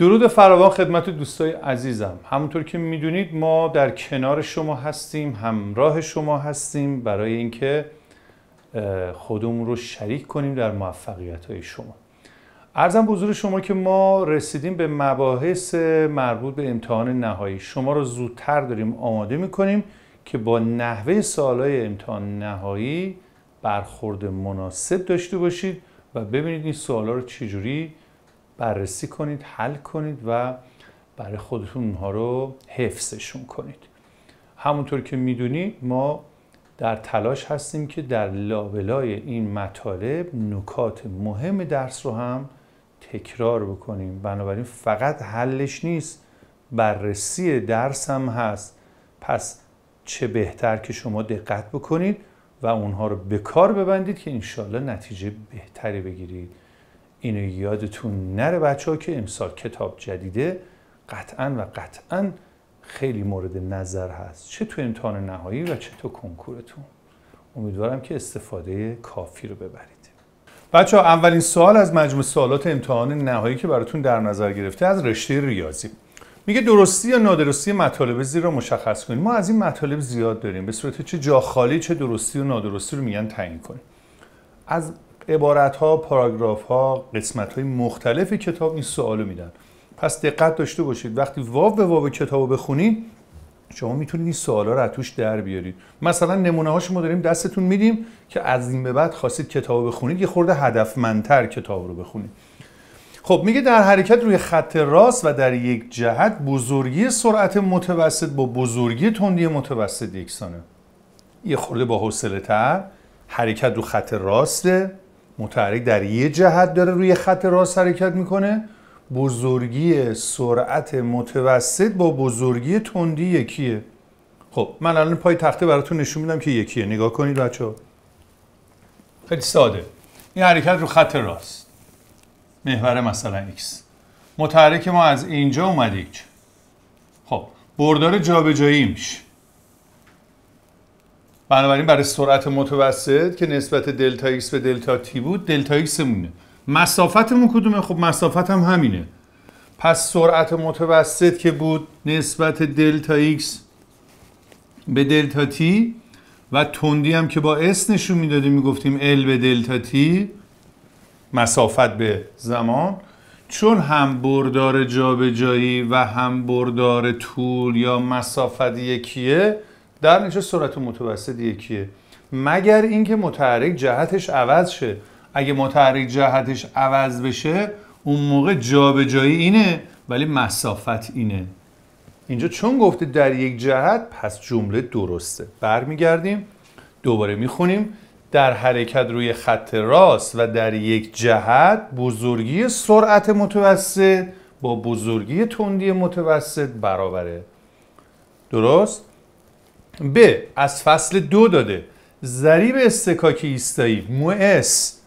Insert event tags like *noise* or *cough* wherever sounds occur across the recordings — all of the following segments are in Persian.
درود فراوان خدمت دوستای عزیزم همونطور که میدونید ما در کنار شما هستیم همراه شما هستیم برای اینکه خودمون رو شریک کنیم در موفقیت های شما ارزم بزرگ شما که ما رسیدیم به مباحث مربوط به امتحان نهایی شما رو زودتر داریم آماده میکنیم که با نحوه سالهای امتحان نهایی برخورد مناسب داشته باشید و ببینید این سوالا رو چجوری بررسی کنید حل کنید و برای خودتون اونها رو حفظشون کنید همونطور که میدونید ما در تلاش هستیم که در لابلای این مطالب نکات مهم درس رو هم تکرار بکنیم بنابراین فقط حلش نیست بررسی درس هم هست پس چه بهتر که شما دقت بکنید و اونها رو به کار ببندید که انشالله نتیجه بهتری بگیرید اینو یادتون نره بچه ها که امسال کتاب جدیده قطعا و قطعا خیلی مورد نظر هست چه تو امتحان نهایی و چه تو کنکورتون امیدوارم که استفاده کافی رو ببرید بچه ها اولین سوال از مجموع سوالات امتحان نهایی که براتون در نظر گرفته از رشته ریاضی میگه درستی یا نادرستی مطالب زیر رو مشخص کنید ما از این مطالب زیاد داریم به صورت چه جا خالی چه درستی و نادرستی رو میگن تعیین کنیم از عبارت ها پاراگراف ها قسمت های مختلف کتاب این سوالو میدن پس دقت داشته باشید وقتی واو به واو کتابو بخونید شما میتونید این سوالا رو از توش در بیارید مثلا نمونه هاش ما داریم دستتون میدیم که از این به بعد خواستید کتاب بخونید یه خورده هدفمندتر کتاب رو بخونید خب میگه در حرکت روی خط راست و در یک جهت بزرگی سرعت متوسط با بزرگی تندی متوسط یکسانه یه خورده با حوصله تر حرکت رو خط راسته متحرک در یه جهت داره روی خط راست حرکت میکنه بزرگی سرعت متوسط با بزرگی تندی یکیه خب من الان پای تخته براتون نشون میدم که یکیه نگاه کنید بچه خیلی ساده این حرکت رو خط راست محور مثلا x متحرک ما از اینجا اومد خب بردار جابجایی میشه بنابراین برای سرعت متوسط که نسبت دلتا ایکس به دلتا تی بود دلتا ایکس مونه مسافتمون کدومه خب مسافت هم همینه پس سرعت متوسط که بود نسبت دلتا ایکس به دلتا تی و تندی هم که با اس نشون میدادیم میگفتیم ال به دلتا تی مسافت به زمان چون هم بردار جابجایی و هم بردار طول یا مسافت یکیه در نتیجه سرعت متوسط یکیه مگر اینکه متحرک جهتش عوض شه اگه متحرک جهتش عوض بشه اون موقع جابجایی اینه ولی مسافت اینه اینجا چون گفته در یک جهت پس جمله درسته برمیگردیم دوباره میخونیم در حرکت روی خط راست و در یک جهت بزرگی سرعت متوسط با بزرگی تندی متوسط برابره درست ب از فصل دو داده ضریب استکاک ایستایی مو اس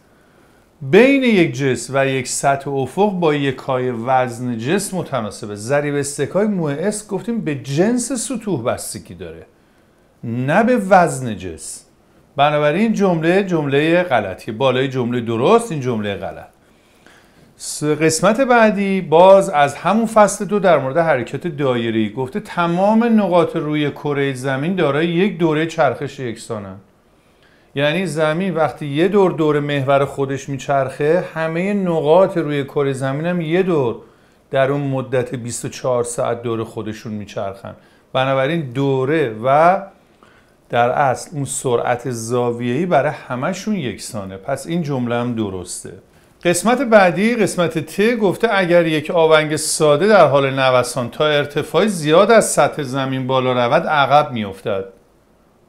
بین یک جسم و یک سطح افق با یکای وزن جسم متناسبه ضریب استکاک مو اس گفتیم به جنس سطوح بستگی داره نه به وزن جسم بنابراین جمله جمله غلطی بالای جمله درست این جمله غلط قسمت بعدی باز از همون فصل دو در مورد حرکت ای گفته تمام نقاط روی کره زمین دارای یک دوره چرخش یکسانند یعنی زمین وقتی یه دور دور محور خودش میچرخه همه نقاط روی کره زمین هم یه دور در اون مدت 24 ساعت دور خودشون میچرخن بنابراین دوره و در اصل اون سرعت زاویه‌ای برای همشون یکسانه پس این جمله هم درسته قسمت بعدی قسمت ت گفته اگر یک آونگ ساده در حال نوسان تا ارتفاع زیاد از سطح زمین بالا رود عقب میافتد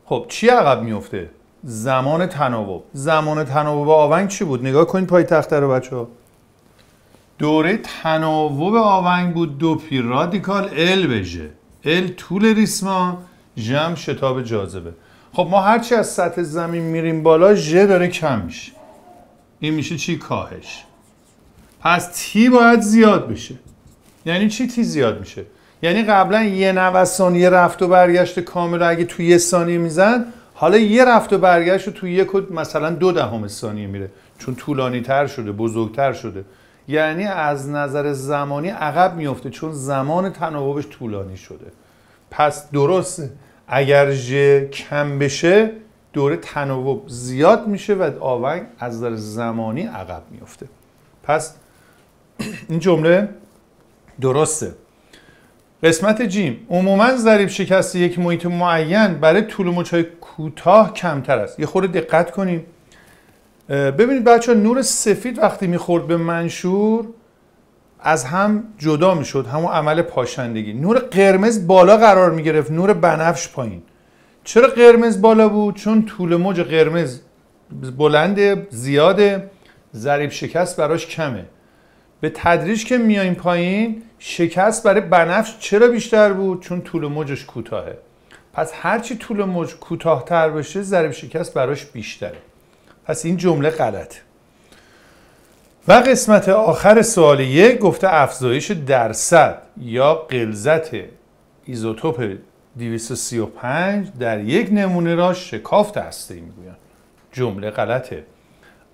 خب چی عقب میفته زمان تناوب زمان تناوب آونگ چی بود نگاه کنید پای تخته رو بچه ها. دوره تناوب آونگ بود دو پی رادیکال ال بشه ال طول ریسمان جم شتاب جاذبه خب ما هرچی از سطح زمین میریم بالا ژ داره کم میشه این میشه چی کاهش پس تی باید زیاد بشه یعنی چی تی زیاد میشه یعنی قبلا یه نوسان یه رفت و برگشت کامل اگه توی یه ثانیه میزن حالا یه رفت و برگشت رو توی یک مثلا دو دهم ثانیه میره چون طولانی تر شده بزرگتر شده یعنی از نظر زمانی عقب میفته چون زمان تناوبش طولانی شده پس درست اگر ژ کم بشه دوره تناوب زیاد میشه و آونگ از در زمانی عقب میفته پس این جمله درسته قسمت جیم عموما ضریب شکست یک محیط معین برای طول های کوتاه کمتر است یه خورده دقت کنیم ببینید بچه ها نور سفید وقتی میخورد به منشور از هم جدا میشد همون عمل پاشندگی نور قرمز بالا قرار میگرفت نور بنفش پایین چرا قرمز بالا بود چون طول موج قرمز بلنده زیاده ضریب شکست براش کمه به تدریج که میایم پایین شکست برای بنفش چرا بیشتر بود چون طول موجش کوتاهه پس هرچی طول موج کوتاهتر باشه ضریب شکست براش بیشتره پس این جمله غلط و قسمت آخر سوال یک گفته افزایش درصد یا قلزت ایزوتوپ 235 در یک نمونه را هسته ای میگویند جمله غلطه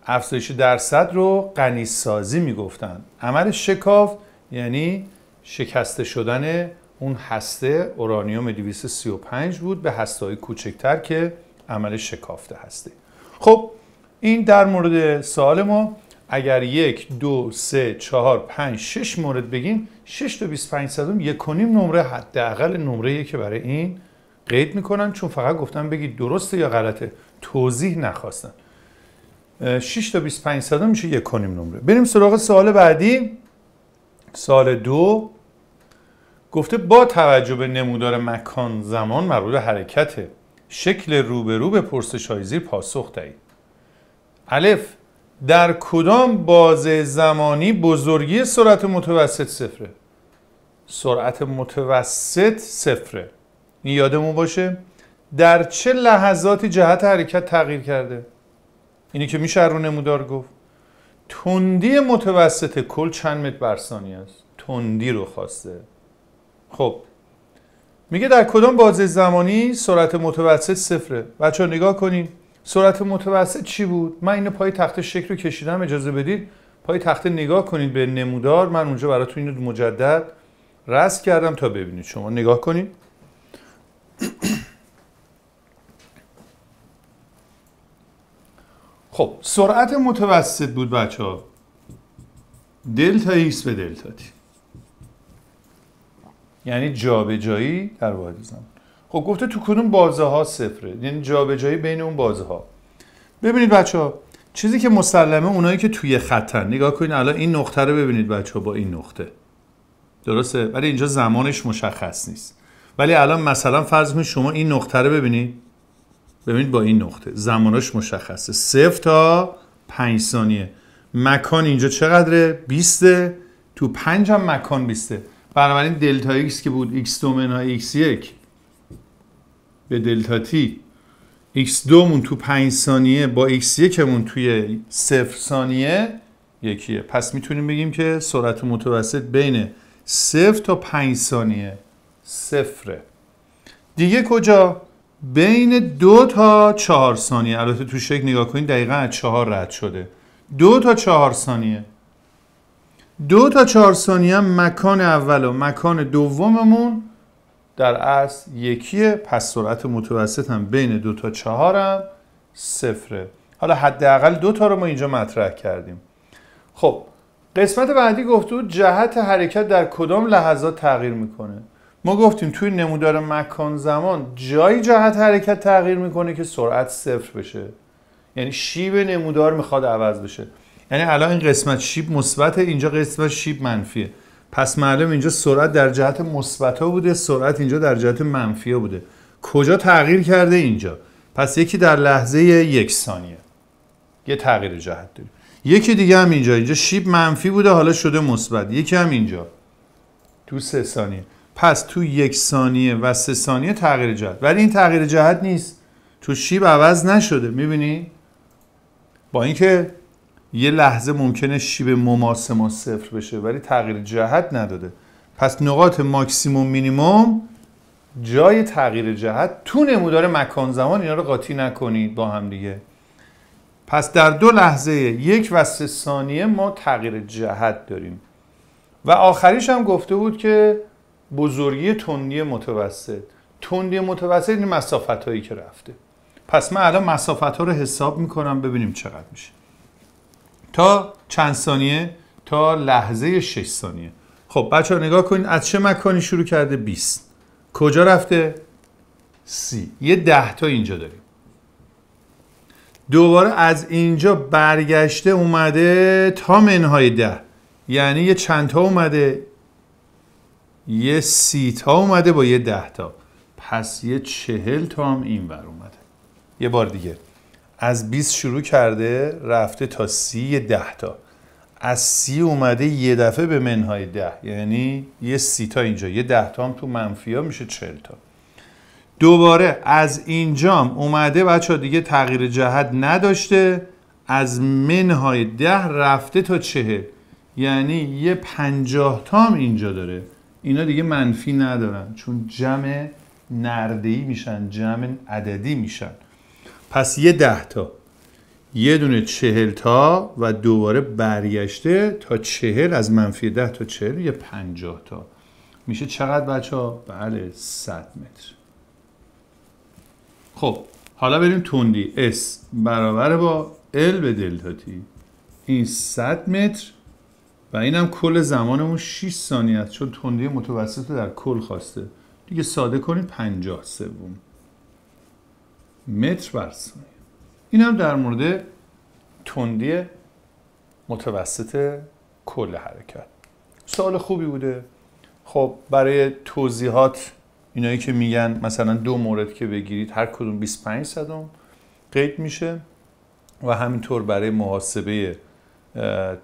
افزایش درصد رو غنیسازی میگفتند عمل شکافت یعنی شکسته شدن اون هسته اورانیوم 235 بود به هسته های کوچکتر که عمل شکافته هسته خب این در مورد سوال ما اگر یک دو سه چهار پنج شش مورد بگیم 6 تا 25 صدم یک و نمره حداقل نمره که برای این قید میکنن چون فقط گفتن بگید درسته یا غلطه توضیح نخواستن 6 تا 25 صدم میشه یک نمره بریم سراغ سوال بعدی سال دو گفته با توجه به نمودار مکان زمان مربوط به حرکت شکل روبرو به پرسش های زیر پاسخ دهید الف در کدام بازه زمانی بزرگی سرعت متوسط صفره سرعت متوسط صفره این یادمون باشه در چه لحظاتی جهت حرکت تغییر کرده اینی که میشه رو نمودار گفت تندی متوسط کل چند متر بر ثانیه است تندی رو خواسته خب میگه در کدام بازه زمانی سرعت متوسط صفره بچه نگاه کنین سرعت متوسط چی بود من اینو پای تخت شکل رو کشیدم اجازه بدید پای تخته نگاه کنید به نمودار من اونجا براتون اینو مجدد رست کردم تا ببینید شما نگاه کنید خب سرعت متوسط بود بچه ها دلتا ایکس به دلتا تی یعنی جابجایی در واحد زمان خب گفته تو کدوم بازه ها صفره یعنی جابجایی بین اون بازه ها ببینید بچه ها چیزی که مسلمه اونایی که توی خطن نگاه کنید الان این نقطه رو ببینید بچه ها با این نقطه درسته ولی اینجا زمانش مشخص نیست ولی الان مثلا فرض می شما این نقطه رو ببینید ببینید با این نقطه زمانش مشخصه صفر تا 5 ثانیه مکان اینجا چقدره 20 تو 5 هم مکان 20 بنابراین دلتا ایکس که بود ایکس دومن ها ایکس 1 به دلتا تی x مون تو 5 ثانیه با x مون توی 0 ثانیه یکیه پس میتونیم بگیم که سرعت متوسط بین صفر تا پنج ثانیه صفره دیگه کجا بین دو تا چهار ثانیه البته تو شکل نگاه کنید دقیقا از چهار رد شده دو تا چهار ثانیه دو تا چهار ثانیه مکان اول و مکان دوممون در اصل یکیه پس سرعت متوسط هم بین دو تا چهار هم صفره حالا حداقل دو تا رو ما اینجا مطرح کردیم خب قسمت بعدی گفته بود جهت حرکت در کدام لحظات تغییر میکنه ما گفتیم توی نمودار مکان زمان جایی جهت حرکت تغییر میکنه که سرعت صفر بشه یعنی شیب نمودار میخواد عوض بشه یعنی الان این قسمت شیب مثبت اینجا قسمت شیب منفیه پس معلوم اینجا سرعت در جهت مثبت ها بوده سرعت اینجا در جهت منفی بوده کجا تغییر کرده اینجا پس یکی در لحظه یک ثانیه یه تغییر جهت داریم یکی دیگه هم اینجا اینجا شیب منفی بوده حالا شده مثبت یکی هم اینجا تو سه ثانیه پس تو یک ثانیه و سه ثانیه تغییر جهت ولی این تغییر جهت نیست تو شیب عوض نشده میبینی با اینکه یه لحظه ممکنه شیب مماس ما صفر بشه ولی تغییر جهت نداده پس نقاط ماکسیموم مینیموم جای تغییر جهت تو نمودار مکان زمان اینا رو قاطی نکنید با هم دیگه پس در دو لحظه یک و سه ثانیه ما تغییر جهت داریم و آخریش هم گفته بود که بزرگی تندی متوسط تندی متوسط این مسافت هایی که رفته پس من الان مسافت ها رو حساب میکنم ببینیم چقدر میشه تا چند ثانیه تا لحظه 6 ثانیه خب بچه ها نگاه کنید از چه مکانی شروع کرده 20 کجا رفته سی یه ده تا اینجا داریم دوباره از اینجا برگشته اومده تا منهای ده یعنی یه چند تا اومده یه سی تا اومده با یه ده تا پس یه چهل تا هم این بر اومده یه بار دیگه از 20 شروع کرده رفته تا سی یه ده تا از سی اومده یه دفعه به منهای ده یعنی یه سی تا اینجا یه ده تا هم تو منفی میشه چهل تا دوباره از اینجام اومده بچه ها دیگه تغییر جهت نداشته از منهای ده رفته تا چهه یعنی یه پنجاه تام اینجا داره اینا دیگه منفی ندارن چون جمع نردهی میشن جمع عددی میشن پس یه ده تا یه دونه چهل تا و دوباره برگشته تا چهل از منفی ده تا چهل یه پنجاه تا میشه چقدر بچه ها؟ بله صد متر خب حالا بریم تندی S برابر با L به دلتا T این 100 متر و اینم کل زمانمون 6 ثانیه است چون تندی متوسط رو در کل خواسته دیگه ساده کنید 50 سوم متر بر ثانیه این هم در مورد تندی متوسط کل حرکت سوال خوبی بوده خب برای توضیحات اینایی که میگن مثلا دو مورد که بگیرید هر کدوم 25 صدم قید میشه و همینطور برای محاسبه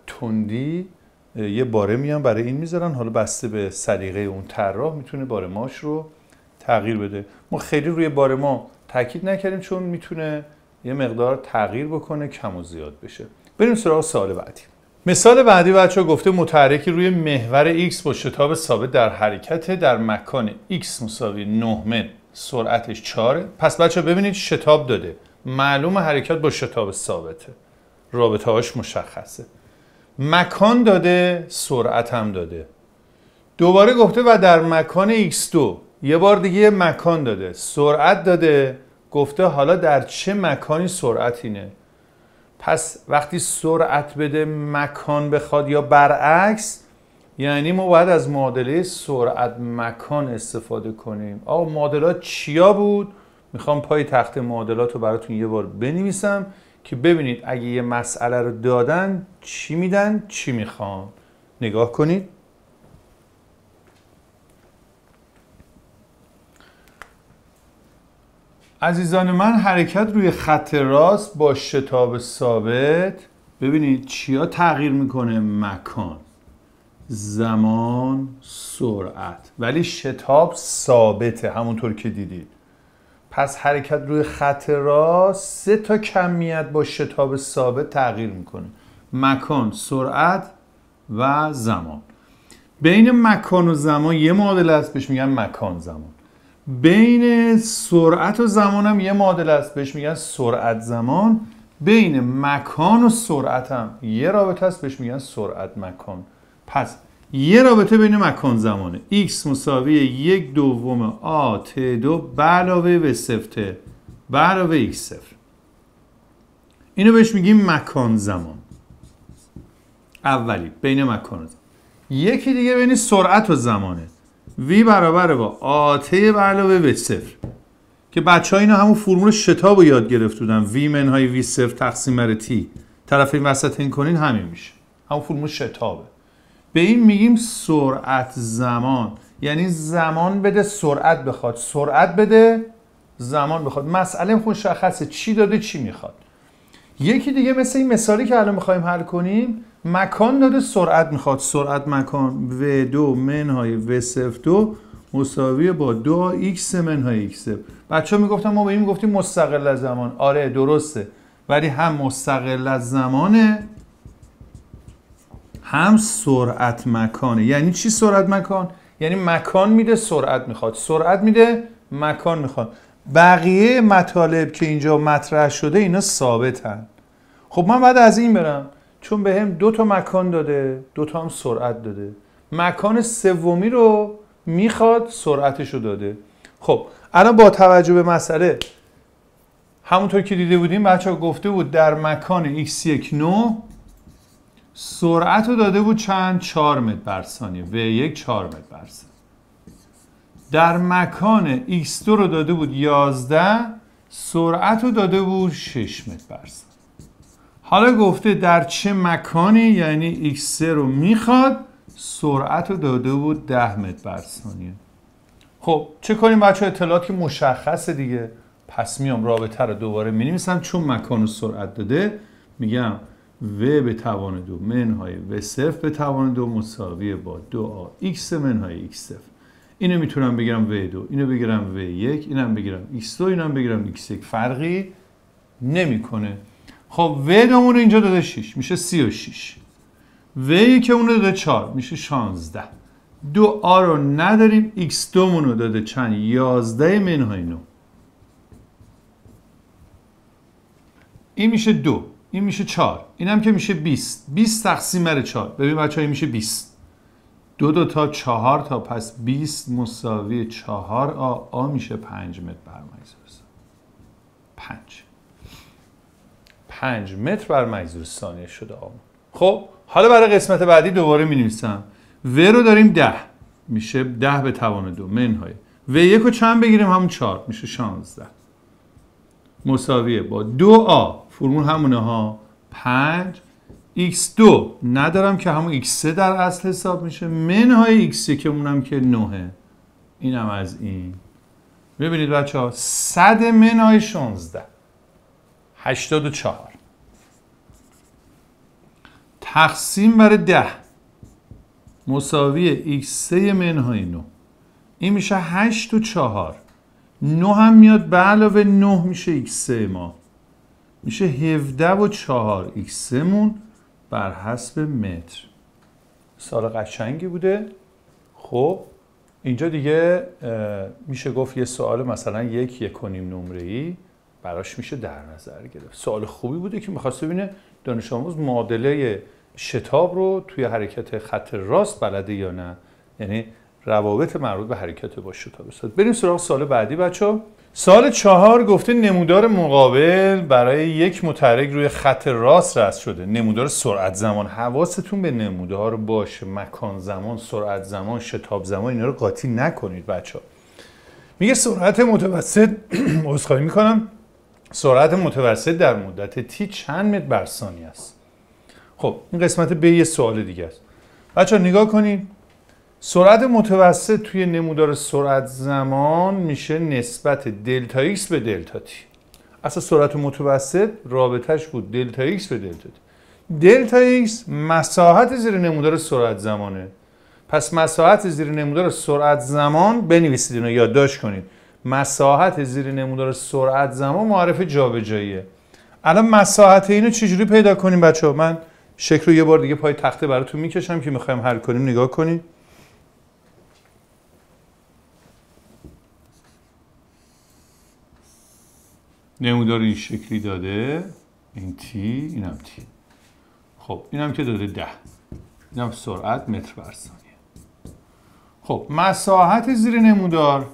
تندی یه باره میان برای این میذارن حالا بسته به سلیقه اون طراح میتونه ماش رو تغییر بده ما خیلی روی ما تاکید نکردیم چون میتونه یه مقدار تغییر بکنه کم و زیاد بشه بریم سراغ سال بعدی مثال بعدی بچه گفته متحرکی روی محور x با شتاب ثابت در حرکت در مکان x مساوی 9 متر سرعتش 4 پس بچه ببینید شتاب داده معلوم حرکت با شتاب ثابته رابطه هاش مشخصه مکان داده سرعت هم داده دوباره گفته و در مکان x2 یه بار دیگه مکان داده سرعت داده گفته حالا در چه مکانی سرعت اینه پس وقتی سرعت بده مکان بخواد یا برعکس یعنی ما باید از معادله سرعت مکان استفاده کنیم آقا معادلات چیا بود میخوام پای تخت معادلات رو براتون یه بار بنویسم که ببینید اگه یه مسئله رو دادن چی میدن چی میخوام نگاه کنید عزیزان من حرکت روی خط راست با شتاب ثابت ببینید چیا تغییر میکنه مکان زمان سرعت ولی شتاب ثابته همونطور که دیدید پس حرکت روی خط راست سه تا کمیت با شتاب ثابت تغییر میکنه مکان سرعت و زمان بین مکان و زمان یه معادله هست بهش میگن مکان زمان بین سرعت و هم یه معادله است بهش میگن سرعت زمان بین مکان و سرعتم یه رابطه است بهش میگن سرعت مکان پس یه رابطه بین مکان زمانه x مساوی یک دوم آ ت دو به علاوه و صفر به علاوه x اینو بهش میگیم مکان زمان اولی بین مکان و زمان یکی دیگه بین سرعت و زمانه وی برابر با آته به علاوه صفر که بچه ها اینا همون فرمول شتاب رو یاد گرفت بودن وی من های وی صفر تقسیم بر تی طرف این وسط این کنین همین میشه همون فرمول شتابه به این میگیم سرعت زمان یعنی زمان بده سرعت بخواد سرعت بده زمان بخواد مسئله مشخصه چی داده چی میخواد یکی دیگه مثل این مثالی که الان میخوایم حل کنیم مکان داده سرعت میخواد سرعت مکان و 2 منهای سف دو مساوی با دو x منهای x بچه ها میگفتن ما به این میگفتیم مستقل از زمان آره درسته ولی هم مستقل از زمانه هم سرعت مکانه یعنی چی سرعت مکان؟ یعنی مکان میده سرعت میخواد سرعت میده مکان میخواد بقیه مطالب که اینجا مطرح شده اینا ثابتن خب من بعد از این برم چون به هم دو تا مکان داده دو تا هم سرعت داده مکان سومی رو میخواد سرعتش رو داده خب الان با توجه به مسئله همونطور که دیده بودیم بچه ها گفته بود در مکان x19 سرعت رو داده بود چند 4 متر بر ثانیه v1 4 متر بر ثانیه در مکان x2 رو داده بود 11 سرعت رو داده بود 6 متر بر ثانیه حالا گفته در چه مکانی یعنی x3 رو میخواد سرعت رو داده بود 10 متر بر ثانیه خب چه کنیم بچه اطلاعات که مشخصه دیگه پس میام رابطه رو دوباره می چون مکان و سرعت داده میگم و به توان دو منهای و صفر به توان دو مساویه با دو آ x منهای x صفر اینو میتونم بگیرم و دو اینو بگیرم و یک اینم بگیرم x دو اینم بگیرم x یک فرقی نمیکنه خب ویدمون رو اینجا داده 6 میشه 36 وی که اون داده 4 میشه 16 دو آ رو نداریم x دومون رو داده چند 11 منهای 9 این میشه دو این میشه 4 این هم که میشه 20 20 تقسیم بر 4 ببین بچه این میشه 20 دو دو تا 4 تا پس 20 مساوی 4 آ آ میشه 5 متر بر 5 5 متر بر مجذور ثانیه شده آمون خب حالا برای قسمت بعدی دوباره می نویسم و رو داریم 10 میشه 10 به توان دو منهای و یک رو چند بگیریم همون 4 میشه 16 مساویه با 2 آ فرمول همونه ها 5 x2 ندارم که همون x3 در اصل حساب میشه منهای x1 که اونم که 9 اینم از این ببینید بچه ها 100 منهای 16 84 تقسیم بر 10 مساوی x3 منهای 9 این میشه 8 و 4 9 هم میاد به علاوه 9 میشه x3 ما میشه 17 و 4 x3 مون بر حسب متر سال قشنگی بوده خب اینجا دیگه میشه گفت یه سوال مثلا یک یک کنیم نمره ای براش میشه در نظر گرفت سوال خوبی بوده که میخواست ببینه دانش آموز معادله شتاب رو توی حرکت خط راست بلده یا نه یعنی روابط مربوط به حرکت با شتاب است بریم سراغ سال بعدی بچه سال چهار گفته نمودار مقابل برای یک مترک روی خط راست رست شده نمودار سرعت زمان حواستون به نمودار باشه مکان زمان سرعت زمان شتاب زمان اینا رو قاطی نکنید بچه میگه سرعت متوسط *clears throat* عذرخواهی میکنم سرعت متوسط در مدت تی چند متر بر ثانیه است خب این قسمت به یه سوال دیگه است بچه نگاه کنید سرعت متوسط توی نمودار سرعت زمان میشه نسبت دلتا ایکس به دلتا تی اصلا سرعت متوسط رابطهش بود دلتا ایکس به دلتا تی دلتا ایکس مساحت زیر نمودار سرعت زمانه پس مساحت زیر نمودار سرعت زمان بنویسید اینو یادداشت کنید مساحت زیر نمودار سرعت زمان معرف جابجاییه الان مساحت اینو چجوری پیدا کنیم بچه ها من شکل رو یه بار دیگه پای تخته براتون میکشم که میخوایم حل کنیم نگاه کنیم نمودار این شکلی داده این تی اینم تی خب اینم که داده ده اینم سرعت متر بر ثانیه خب مساحت زیر نمودار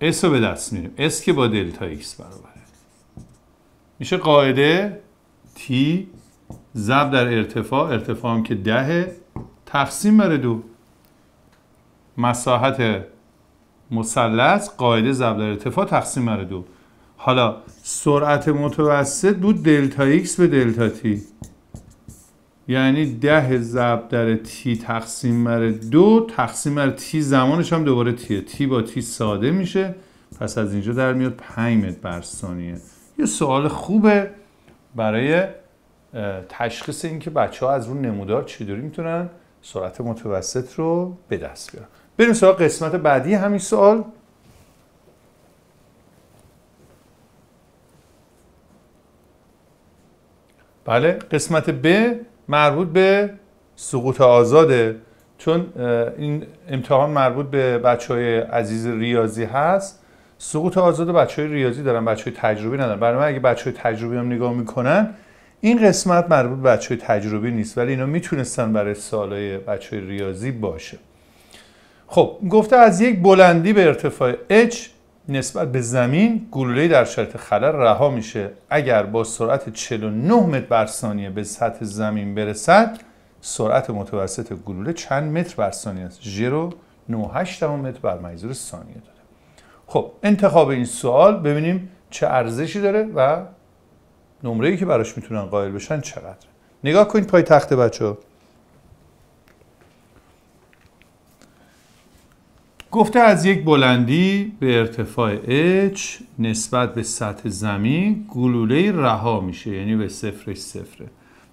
اس رو به دست میریم اس که با دلتا ایکس برابره میشه قاعده تی زب در ارتفاع ارتفاع هم که ده تقسیم بر دو مساحت مثلث قاعده زب در ارتفاع تقسیم بر دو حالا سرعت متوسط بود دلتا ایکس به دلتا تی یعنی ده ضرب در تی تقسیم بر دو تقسیم بر تی زمانش هم دوباره تیه تی با تی ساده میشه پس از اینجا در میاد 5 متر بر ثانیه یه سوال خوبه برای تشخیص اینکه بچه ها از اون نمودار چطور میتونن سرعت متوسط رو به دست بیارن بریم سراغ قسمت بعدی همین سوال بله قسمت ب مربوط به سقوط آزاده چون این امتحان مربوط به بچه های عزیز ریاضی هست سقوط آزاد بچه های ریاضی دارن بچه های تجربی ندارن برای من اگه بچه های تجربی هم نگاه میکنن این قسمت مربوط به بچه های تجربی نیست ولی اینا میتونستن برای سالهای بچه های ریاضی باشه خب گفته از یک بلندی به ارتفاع H نسبت به زمین گلوله در شرط خلل رها میشه اگر با سرعت 49 متر بر ثانیه به سطح زمین برسد سرعت متوسط گلوله چند متر بر ثانیه است 098 متر بر مجذور ثانیه داره خب انتخاب این سوال ببینیم چه ارزشی داره و نمره که براش میتونن قائل بشن چقدر نگاه کنید پای تخت بچه گفته از یک بلندی به ارتفاع h نسبت به سطح زمین گلوله رها میشه یعنی به صفرش صفره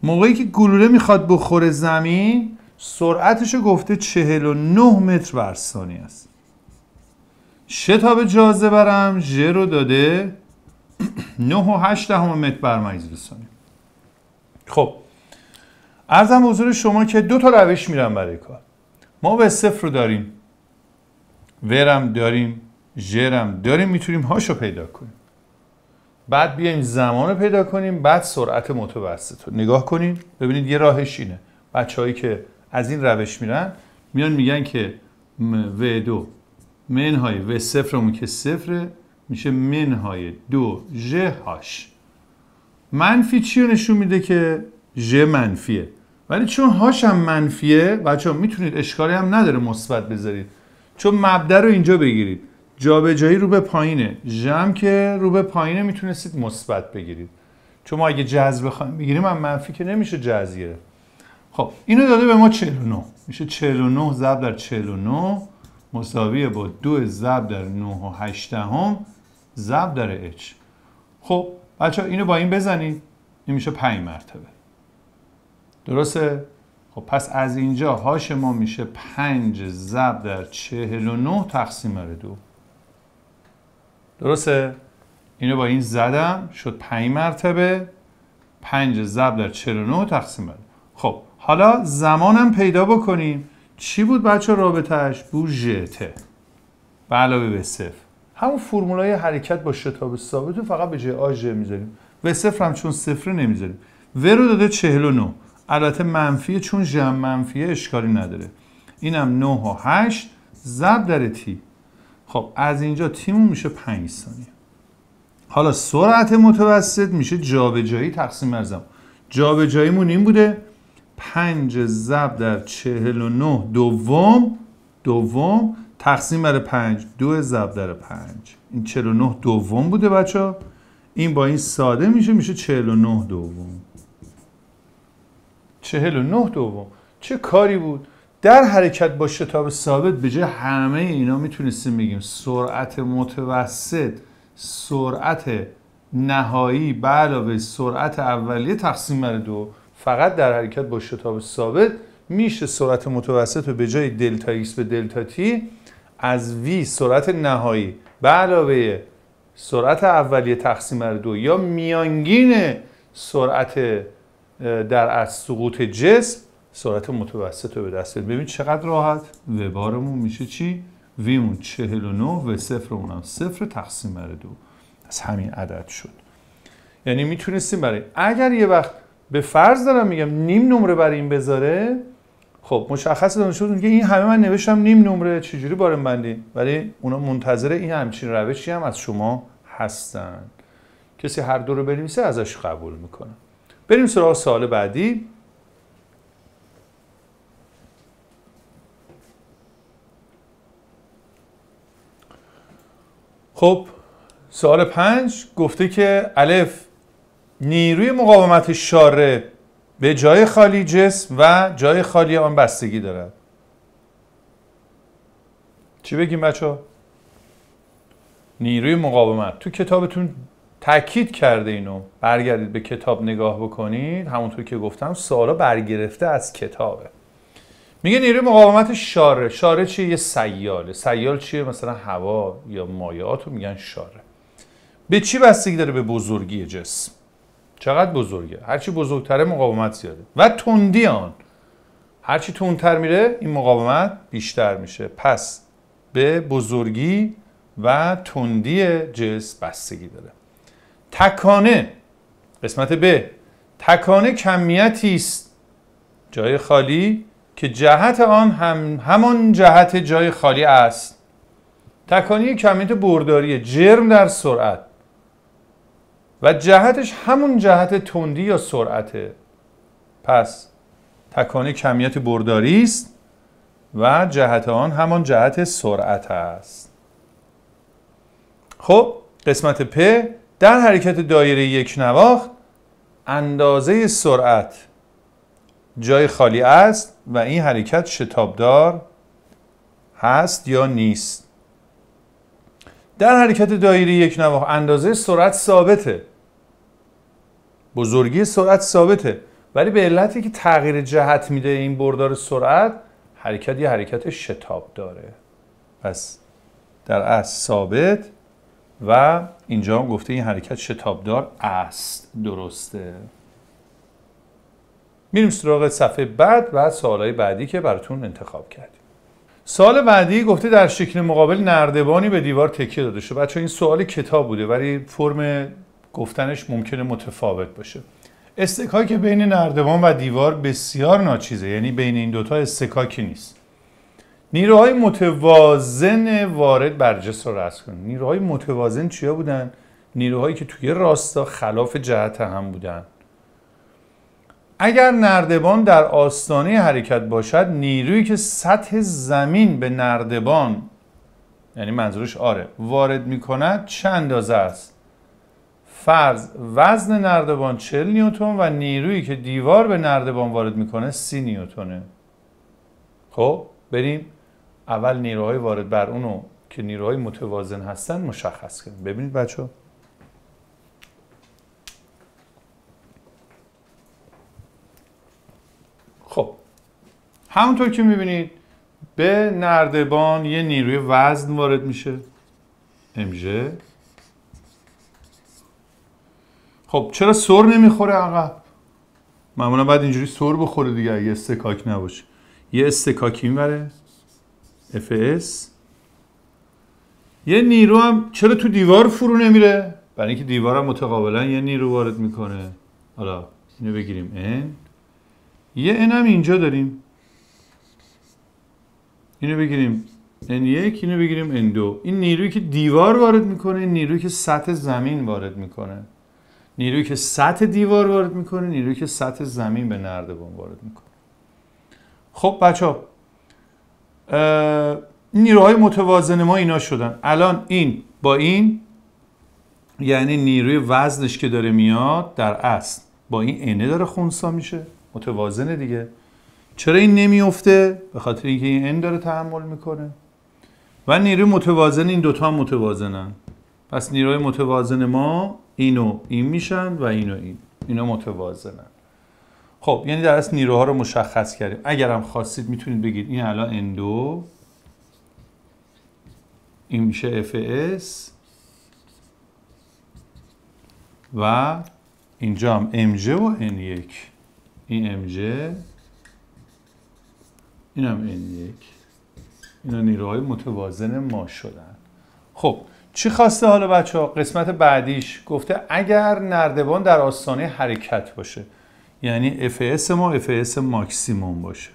موقعی که گلوله میخواد بخوره زمین سرعتش گفته 49 متر بر ثانیه است شتاب جازه برم ژ رو داده 9 و 8 متر بر به ثانیه خب ارزم حضور شما که دو تا روش میرم برای کار ما به صفر رو داریم ورم داریم ژرم داریم میتونیم رو پیدا کنیم بعد بیایم زمان رو پیدا کنیم بعد سرعت متوسط رو نگاه کنیم ببینید یه راهش اینه بچه هایی که از این روش میرن میان میگن که و2 منهای و صفرمون که صفره میشه منهای دو ژ هاش منفی چی رو نشون میده که ژ منفیه ولی چون هاش هم منفیه بچه ها میتونید اشکالی هم نداره مثبت بذارید چون مبدا رو اینجا بگیرید جابجایی رو به پایینه ژم که رو به پایینه میتونستید مثبت بگیرید چون ما اگه جذب بخوایم بگیریم من منفی که نمیشه جذب خب اینو داده به ما 49 میشه 49 ضرب در 49 مساویه با 2 ضرب در 9 و 8 هم ضرب در h خب بچه اینو با این بزنید این میشه 5 مرتبه درسته خب پس از اینجا هاش ما میشه 5 ضرب در 49 تقسیم بر دو درسته اینو با این زدم شد 5 مرتبه 5 ضرب در 49 تقسیم بر خب حالا زمانم پیدا بکنیم چی بود بچه رابطهش بود جته به علاوه به صفر همون فرمولای حرکت با شتاب ثابت رو فقط به جای آ میذاریم و صفر هم چون صفر نمیذاریم و رو داده 49 البته منفیه چون جمع منفی اشکالی نداره اینم 9 و 8 ضرب در تی خب از اینجا تیمون میشه 5 ثانیه حالا سرعت متوسط میشه جابجایی تقسیم بر زمان جابجاییمون این بوده 5 ضرب در 49 دوم دوم تقسیم بر 5 2 ضرب در 5 این 49 دوم بوده بچه این با این ساده میشه میشه 49 دوم 49 دوم چه کاری بود در حرکت با شتاب ثابت به جای همه اینا میتونستیم بگیم سرعت متوسط سرعت نهایی به علاوه سرعت اولیه تقسیم بر دو فقط در حرکت با شتاب ثابت میشه سرعت متوسط رو به جای دلتا ایکس به دلتا تی از وی سرعت نهایی به علاوه سرعت اولیه تقسیم بر دو یا میانگین سرعت در از سقوط جسم سرعت متوسط رو به دست بیاریم ببین چقدر راحت و بارمون میشه چی ویمون 49 و صفرمون هم صفر تقسیم بر دو از همین عدد شد یعنی میتونستیم برای اگر یه وقت به فرض دارم میگم نیم نمره برای این بذاره خب مشخص دانشجو میگه این همه من نوشتم نیم نمره چجوری بارم بندی ولی اونا منتظر این همچین روشی هم از شما هستن کسی هر دو رو بنویسه ازش قبول میکنه بریم سراغ سال بعدی خب سوال پنج گفته که الف نیروی مقاومت شاره به جای خالی جسم و جای خالی آن بستگی دارد چی بگیم بچه نیروی مقاومت تو کتابتون تاکید کرده اینو برگردید به کتاب نگاه بکنید همونطور که گفتم سوالا برگرفته از کتابه میگه نیروی مقاومت شاره شاره چیه یه سیاله سیال چیه مثلا هوا یا مایعات رو میگن شاره به چی بستگی داره به بزرگی جسم چقدر بزرگه هرچی بزرگتره مقاومت زیاده و تندی آن هرچی تندتر میره این مقاومت بیشتر میشه پس به بزرگی و تندی جسم بستگی داره تکانه قسمت ب تکانه کمیتی است جای خالی که جهت آن هم همان جهت جای خالی است تکانه کمیت برداری جرم در سرعت و جهتش همون جهت تندی یا سرعته پس تکانه کمیت برداری است و جهت آن همان جهت سرعت است خب قسمت پ در حرکت دایره یک نواخت اندازه سرعت جای خالی است و این حرکت شتابدار هست یا نیست در حرکت دایره یک نواخت اندازه سرعت ثابته بزرگی سرعت ثابته ولی به علتی که تغییر جهت میده این بردار سرعت حرکت یه حرکت شتاب داره پس در اصل ثابت و اینجا هم گفته این حرکت شتابدار است درسته میریم سراغ صفحه بعد و سوالهای بعدی که براتون انتخاب کردیم سال بعدی گفته در شکل مقابل نردبانی به دیوار تکیه داده شده بچه این سوال کتاب بوده ولی فرم گفتنش ممکنه متفاوت باشه که بین نردبان و دیوار بسیار ناچیزه یعنی بین این دوتا استکاکی نیست نیروهای متوازن وارد برجست رو رس کنید نیروهای متوازن چیا بودن نیروهایی که توی راستا خلاف جهت هم بودن اگر نردبان در آستانه حرکت باشد نیرویی که سطح زمین به نردبان یعنی منظورش آره وارد می کند چه اندازه است فرض وزن نردبان 40 نیوتن و نیرویی که دیوار به نردبان وارد میکنه 30 نیوتنه خب بریم اول نیروهای وارد بر اونو که نیروهای متوازن هستن مشخص کنیم ببینید بچه خب همونطور که میبینید به نردبان یه نیروی وزن وارد میشه امژه خب چرا سر نمیخوره عقب معمولا باید اینجوری سر بخوره دیگه اگه استکاک نباشه یه استکاکی میبره FS یه نیرو هم چرا تو دیوار فرو نمیره؟ برای اینکه دیوار هم متقابلا یه نیرو وارد میکنه حالا اینو بگیریم N یه N هم اینجا داریم اینو بگیریم N1 اینو بگیریم N2 این نیرویی که دیوار وارد میکنه این نیرویی که سطح زمین وارد میکنه نیرویی که سطح دیوار وارد میکنه نیرویی که سطح زمین به نردبان وارد میکنه خب بچه ها نیروهای متوازن ما اینا شدن الان این با این یعنی نیروی وزنش که داره میاد در اصل با این اینه داره خونسا میشه متوازنه دیگه چرا این نمیفته به خاطر اینکه این این داره تحمل میکنه و نیروی متوازن این دوتا متوازنن پس نیروی متوازن ما اینو این میشن و اینو این اینا متوازنن خب یعنی در اصل نیروها رو مشخص کردیم اگرم خواستید میتونید بگید این الان اندو این میشه FS و اینجا هم MJ و N1 این MJ این هم N1 اینا نیروهای متوازن ما شدن خب چی خواسته حالا بچه ها؟ قسمت بعدیش گفته اگر نردبان در آستانه حرکت باشه یعنی FS ما FS ماکسیموم باشه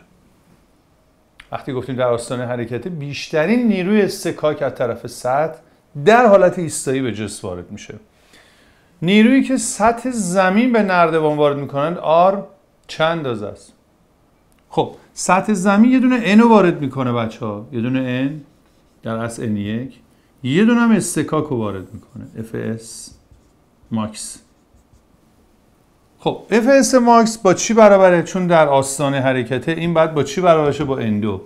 وقتی گفتیم در آستانه حرکت بیشترین نیروی استکاک از طرف سطح در حالت ایستایی به جس وارد میشه نیرویی که سطح زمین به نردبان وارد میکنند آر چند اندازه است خب سطح زمین یه دونه n وارد میکنه بچه ها یه دونه n در اصل n1 یه دونه هم استکاک رو وارد میکنه FS ماکس خب اف ماکس با چی برابره چون در آستانه حرکته این بعد با چی برابرشه با اندو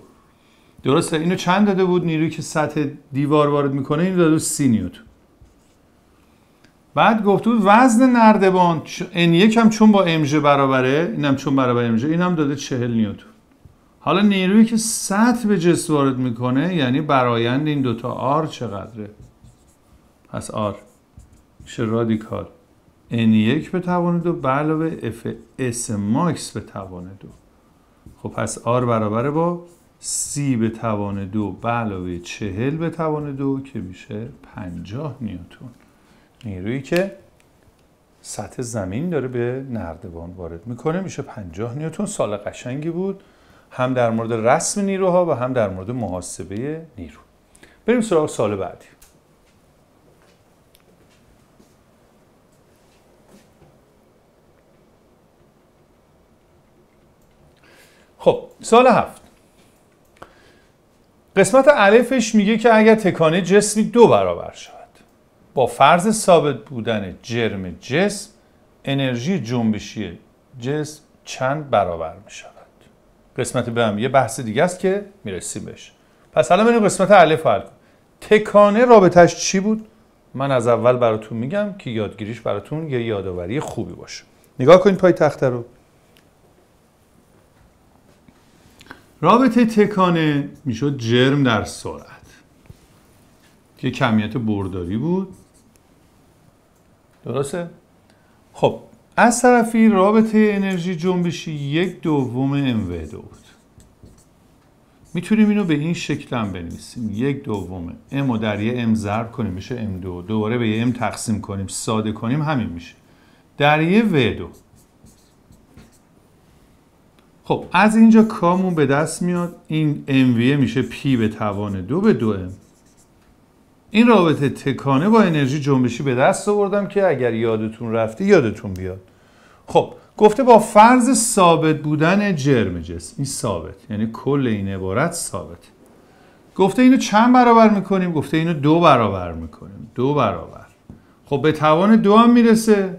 درسته اینو چند داده بود نیروی که سطح دیوار وارد میکنه این داده بود سی نیوتون بعد گفت بود وزن نردبان ان یک هم چون با امژه برابره اینم چون برابر این اینم داده چهل نیوت حالا نیرویی که سطح به جسم وارد میکنه یعنی برایند این دوتا آر چقدره پس آر میشه رادیکال N1 به توان دو به علاوه Fs ماکس به توان دو خب پس R برابر با C به توان دو به علاوه چهل به توان دو که میشه پنجاه نیوتون نیرویی که سطح زمین داره به نردبان وارد میکنه میشه پنجاه نیوتون سال قشنگی بود هم در مورد رسم نیروها و هم در مورد محاسبه نیرو بریم سراغ سال بعدی خب سال هفت قسمت الفش میگه که اگر تکانه جسمی دو برابر شود با فرض ثابت بودن جرم جسم انرژی جنبشی جسم چند برابر میشود؟ قسمت به هم یه بحث دیگه است که میرسیم بهش پس الان بریم قسمت الف حل تکانه رابطش چی بود من از اول براتون میگم که یادگیریش براتون یه یادآوری خوبی باشه نگاه کنید پای تخته رو رابطه تکانه میشد جرم در سرعت که کمیت برداری بود درسته؟ خب از طرفی رابطه انرژی جنبشی یک دوم MV2 بود میتونیم اینو به این شکل هم بنویسیم یک دوم M رو در یه M ضرب کنیم میشه M2 دوباره به یه M تقسیم کنیم ساده کنیم همین میشه در یه V2 خب از اینجا کامون به دست میاد این MVA میشه پی به توان دو به ام این رابطه تکانه با انرژی جنبشی به دست آوردم که اگر یادتون رفته یادتون بیاد خب گفته با فرض ثابت بودن جرم جسم این ثابت یعنی کل این عبارت ثابت گفته اینو چند برابر میکنیم گفته اینو دو برابر میکنیم دو برابر خب به توان دو هم میرسه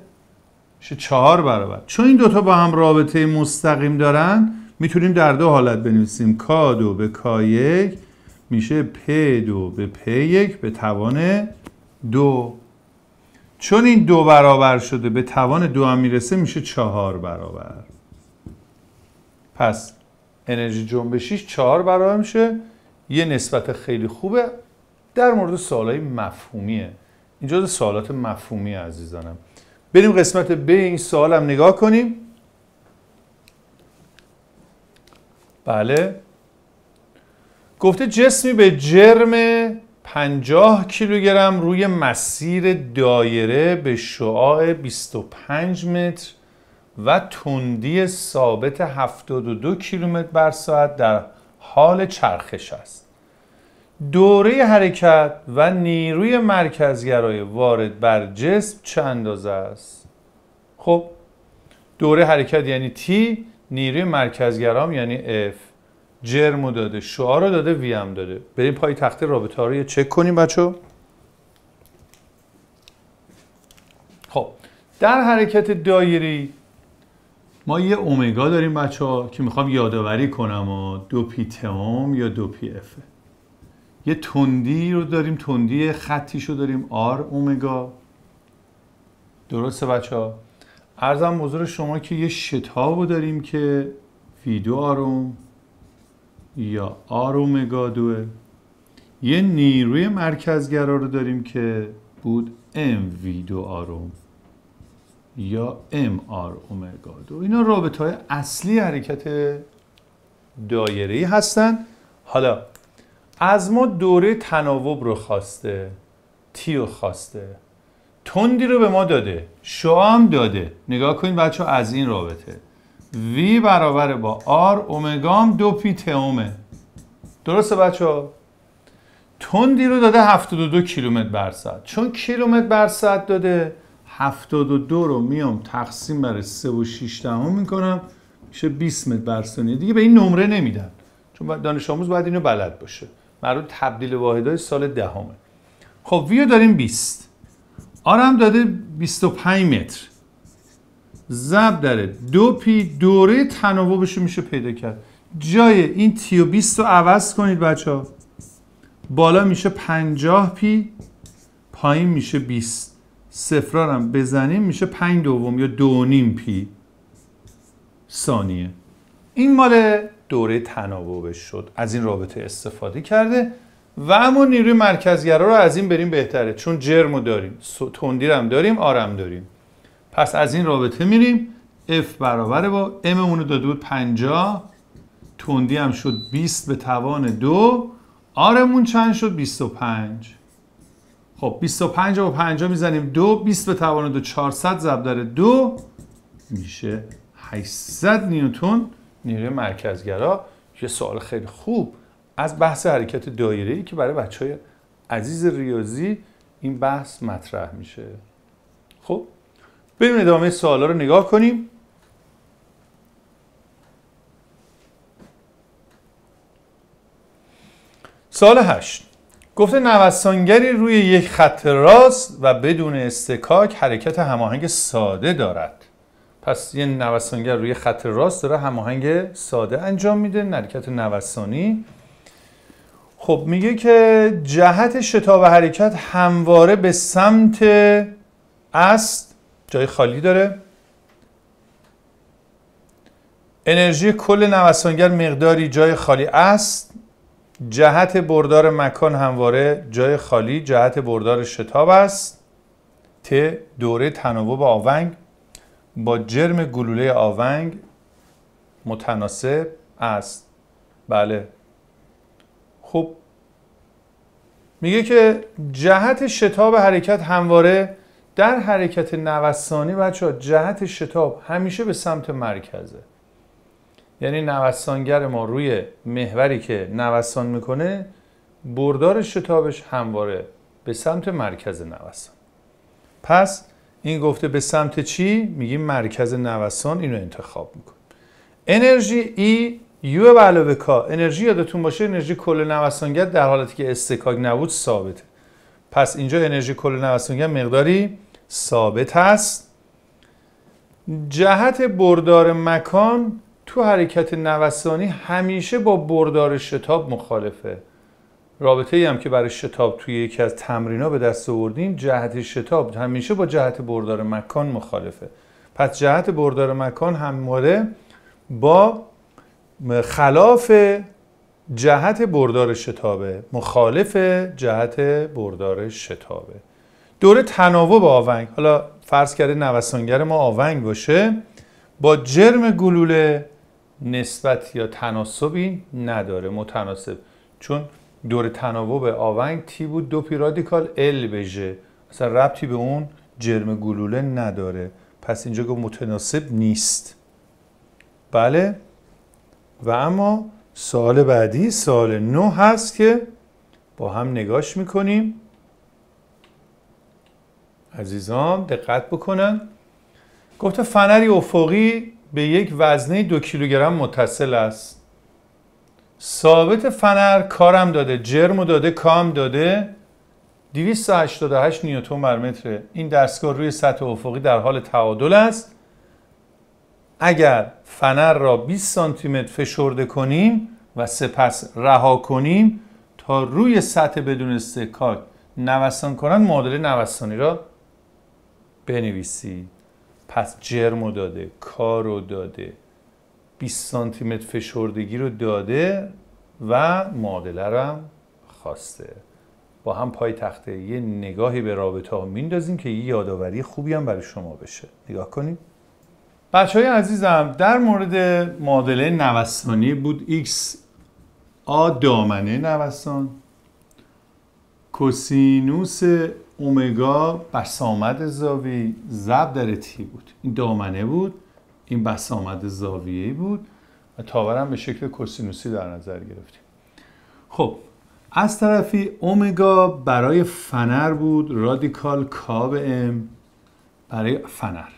میشه چهار برابر چون این دوتا با هم رابطه مستقیم دارن میتونیم در دو حالت بنویسیم کادو به کا یک میشه پ دو به پ یک به توان دو چون این دو برابر شده به توان دو هم میرسه میشه چهار برابر پس انرژی جنبشیش چهار برابر میشه یه نسبت خیلی خوبه در مورد سوالای مفهومیه اینجا سوالات مفهومی عزیزانم بریم قسمت ب این هم نگاه کنیم بله گفته جسمی به جرم 50 کیلوگرم روی مسیر دایره به شعاع 25 متر و تندی ثابت 72 کیلومتر بر ساعت در حال چرخش است. دوره حرکت و نیروی مرکزگرای وارد بر جسم چه اندازه است خب دوره حرکت یعنی T نیروی مرکزگرام یعنی F جرمو داده شعارو داده وی هم داده بریم پای تخته رابطه رو چک کنیم بچه خب در حرکت دایری ما یه اومگا داریم بچه ها که میخوام یادآوری کنم و دو پی تمام یا دو پی افه یه تندی رو داریم تندی خطیش رو داریم آر اومگا درسته بچه ها ارزم موضوع شما که یه شتاب داریم که ویدو آروم یا آر اومگا دوه یه نیروی مرکزگرا رو داریم که بود ام ویدو آروم یا ام آر اومگا دو اینا رابطه های اصلی حرکت دایره ای هستن حالا از ما دوره تناوب رو خواسته تی رو خواسته تندی رو به ما داده هم داده نگاه کنید بچه از این رابطه وی برابر با آر اومگام دو پی تومه درسته بچه ها؟ تندی رو داده 72 کیلومتر بر ساعت چون کیلومتر بر ساعت داده 72 رو میام تقسیم بر 3 و 6 دهم میکنم میشه 20 متر بر ثانیه دیگه به این نمره نمیدن چون دانش آموز باید اینو بلد باشه مربوط تبدیل واحدهای سال دهمه ده خب ویو داریم 20 آر داده 25 متر زب داره. دو پی دوره تناوبش رو میشه پیدا کرد جای این تی و 20 رو عوض کنید بچه ها بالا میشه 50 پی پایین میشه 20 سفرار هم بزنیم میشه 5 دوم یا دو نیم پی ثانیه این مال دوره تناوبش شد از این رابطه استفاده کرده و اما نیروی مرکزگرا رو از این بریم بهتره چون جرمو داریم هم داریم آرم داریم پس از این رابطه میریم F برابر با M اونو داده بود 50 تندی هم شد 20 به توان دو آرمون چند شد 25 خب 25 و 50 میزنیم دو 20 به توان دو 400 ضرب در دو میشه 800 نیوتن نیروی مرکزگرا یه سوال خیلی خوب از بحث حرکت دایره‌ای که برای بچه های عزیز ریاضی این بحث مطرح میشه خب بریم ادامه سوالا رو نگاه کنیم سال 8 گفته نوسانگری روی یک خط راست و بدون استکاک حرکت هماهنگ ساده دارد پس یه نوسانگر روی خط راست داره هماهنگ ساده انجام میده حرکت نوسانی خب میگه که جهت شتاب حرکت همواره به سمت است جای خالی داره انرژی کل نوسانگر مقداری جای خالی است جهت بردار مکان همواره جای خالی جهت بردار شتاب است ت دوره تناوب آونگ با جرم گلوله آونگ متناسب است بله خب میگه که جهت شتاب حرکت همواره در حرکت نوسانی بچه ها جهت شتاب همیشه به سمت مرکزه یعنی نوسانگر ما روی محوری که نوسان میکنه بردار شتابش همواره به سمت مرکز نوسان پس این گفته به سمت چی میگیم مرکز نوسان اینو انتخاب میکنیم انرژی ای یو به علاوه کا انرژی یادتون باشه انرژی کل نوسانگر در حالتی که استکاک نبود ثابته پس اینجا انرژی کل نوسانگر مقداری ثابت هست جهت بردار مکان تو حرکت نوسانی همیشه با بردار شتاب مخالفه رابطه ای هم که برای شتاب توی یکی از ها به دست آوردیم جهت شتاب همیشه با جهت بردار مکان مخالفه پس جهت بردار مکان همواره با خلاف جهت بردار شتابه مخالف جهت بردار شتابه دوره تناوب آونگ حالا فرض کرده نوسانگر ما آونگ باشه با جرم گلوله نسبت یا تناسبی نداره متناسب چون دور تناوب آونگ تی بود دو پی رادیکال ال بژه اصلا ربطی به اون جرم گلوله نداره پس اینجا که متناسب نیست بله و اما سال بعدی سال نو هست که با هم نگاش میکنیم عزیزان دقت بکنن گفته فنری افقی به یک وزنه دو کیلوگرم متصل است ثابت فنر کارم داده جرم داده کام داده 288 نیوتن بر متره این دستگاه روی سطح افقی در حال تعادل است اگر فنر را 20 سانتی متر فشرده کنیم و سپس رها کنیم تا روی سطح بدون استکاک نوسان کنند معادله نوسانی را بنویسید پس جرم داده کار داده 20 سانتی متر فشردگی رو داده و معادله رو هم خواسته با هم پای تخته یه نگاهی به رابطه ها میندازیم که یه یادآوری خوبی هم برای شما بشه نگاه کنید بچه های عزیزم در مورد معادله نوسانی بود x آ دامنه نوسان کوسینوس اومگا بسامد زاوی زب در تی بود این دامنه بود این بس آمده زاویه‌ای بود و تاورم به شکل کوسینوسی در نظر گرفتیم خب از طرفی اومگا برای فنر بود رادیکال کاب ام برای فنر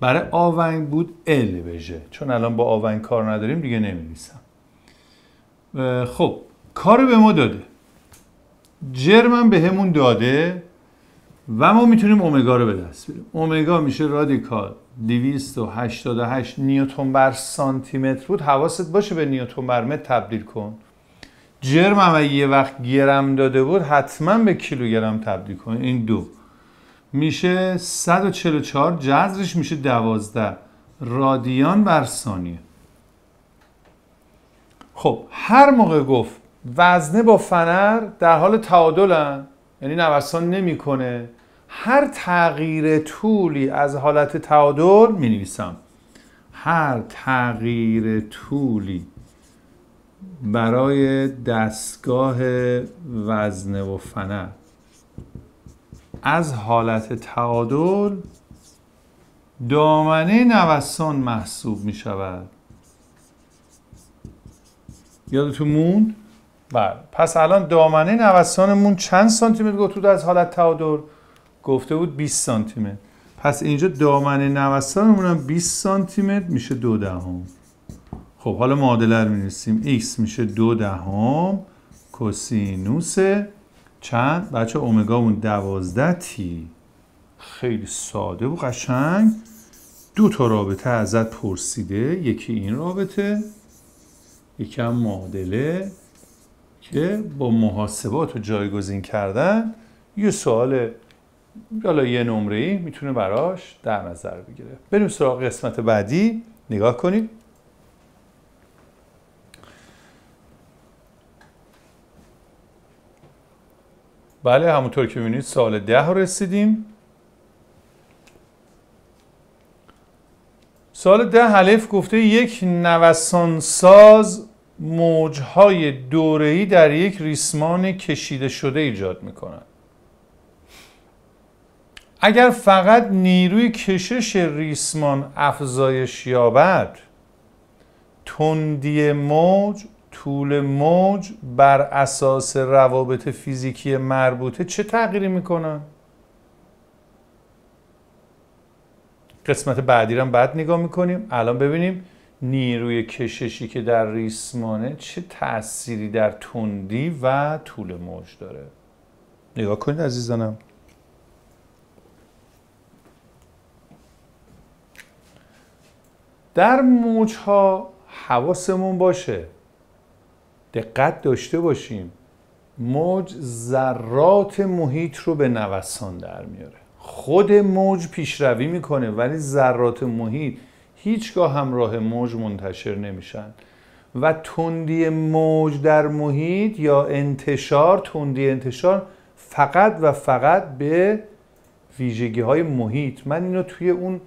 برای آونگ بود ال بژه چون الان با آونگ کار نداریم دیگه نمی‌نویسم خب کارو به ما داده جرمم به همون داده و ما میتونیم اومگا رو به دست بیاریم اومگا میشه رادیکال 288 نیوتن بر سانتی متر بود حواست باشه به نیوتن بر متر تبدیل کن جرم هم یه وقت گرم داده بود حتما به کیلوگرم تبدیل کن این دو میشه 144 جذرش میشه 12 رادیان بر ثانیه خب هر موقع گفت وزنه با فنر در حال تعادلن یعنی نوسان نمیکنه هر تغییر طولی از حالت تعادل می نویسم هر تغییر طولی برای دستگاه وزنه و فنه از حالت تعادل دامنه نوسان محسوب می شود یادتون مون؟ بله پس الان دامنه نوسانمون چند سانتی متر از حالت تعادل گفته بود 20 سانتی پس اینجا دامن نوسانمون هم 20 سانتی متر میشه دو دهم خب حالا معادله رو می‌نویسیم x میشه دو دهم کوسینوس چند بچه امگامون 12 تی خیلی ساده و قشنگ دو تا رابطه ازت پرسیده یکی این رابطه یکی هم معادله که با محاسبات و جایگزین کردن یه سوال حالا یه نمره میتونه براش در نظر بگیره بریم سراغ قسمت بعدی نگاه کنید بله همونطور که ببینید سال ده رسیدیم سال ده حلف گفته یک نوسانساز موجهای دوره‌ای در یک ریسمان کشیده شده ایجاد میکنن اگر فقط نیروی کشش ریسمان افزایش یابد تندی موج طول موج بر اساس روابط فیزیکی مربوطه چه تغییری میکنن؟ قسمت بعدی رو هم بعد نگاه میکنیم الان ببینیم نیروی کششی که در ریسمانه چه تأثیری در تندی و طول موج داره نگاه کنید عزیزانم در موج ها حواسمون باشه دقت داشته باشیم موج ذرات محیط رو به نوسان در میاره خود موج پیشروی میکنه ولی ذرات محیط هیچگاه همراه موج منتشر نمیشن و تندی موج در محیط یا انتشار تندی انتشار فقط و فقط به ویژگی های محیط من اینو توی اون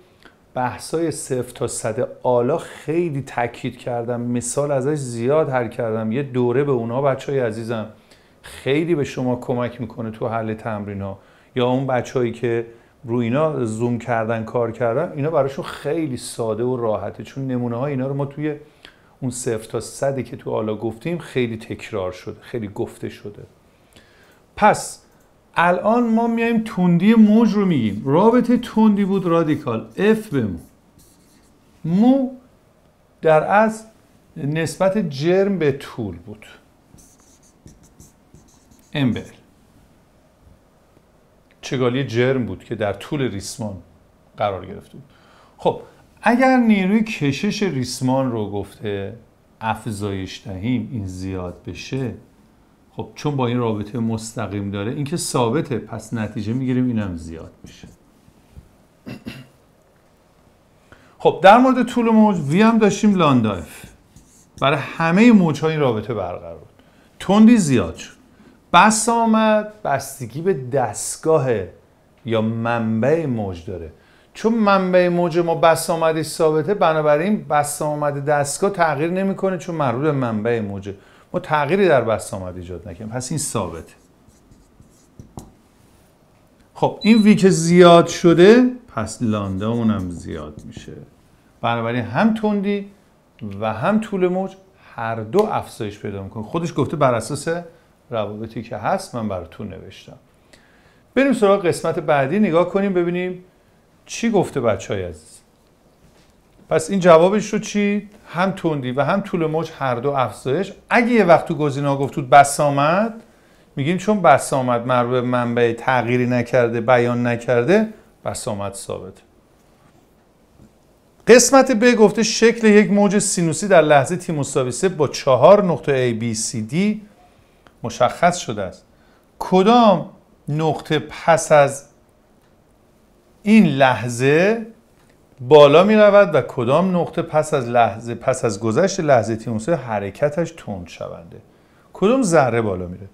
بحثای صفر تا صد آلا خیلی تاکید کردم مثال ازش زیاد هر کردم یه دوره به اونها بچه های عزیزم خیلی به شما کمک میکنه تو حل تمرین ها یا اون بچههایی که روی اینا زوم کردن کار کردن اینا براشون خیلی ساده و راحته چون نمونه های اینا رو ما توی اون صفر تا صدی که تو آلا گفتیم خیلی تکرار شده خیلی گفته شده پس الان ما میایم تندی موج رو میگیم رابطه تندی بود رادیکال اف به مو مو در از نسبت جرم به طول بود M چگالی جرم بود که در طول ریسمان قرار گرفته بود خب اگر نیروی کشش ریسمان رو گفته افزایش دهیم این زیاد بشه خب چون با این رابطه مستقیم داره اینکه ثابته پس نتیجه میگیریم اینم زیاد میشه خب در مورد طول موج وی هم داشتیم لاندایف برای همه موج ها این رابطه برقرار بود تندی زیاد شد بس آمد بستگی به دستگاه یا منبع موج داره چون منبع موج ما بس آمدی ثابته بنابراین بس آمد دستگاه تغییر نمیکنه چون مربوط به منبع موجه ما تغییری در بست آمد ایجاد نکنیم پس این ثابته خب این وی که زیاد شده پس لانده اونم زیاد میشه بنابراین هم تندی و هم طول موج هر دو افزایش پیدا میکنه خودش گفته بر اساس روابطی که هست من براتون نوشتم بریم سراغ قسمت بعدی نگاه کنیم ببینیم چی گفته بچه های عزیز پس این جوابش رو چی هم تندی و هم طول موج هر دو افزایش اگه یه وقت تو گزینا گفت تو بس آمد میگیم چون بس آمد مربوط منبع تغییری نکرده بیان نکرده بس آمد ثابت قسمت ب گفته شکل یک موج سینوسی در لحظه تی مساوی با چهار نقطه A, B, C, D مشخص شده است کدام نقطه پس از این لحظه بالا می رود و کدام نقطه پس از لحظه پس از گذشت لحظه تیموسه حرکتش تند شونده کدام ذره بالا میره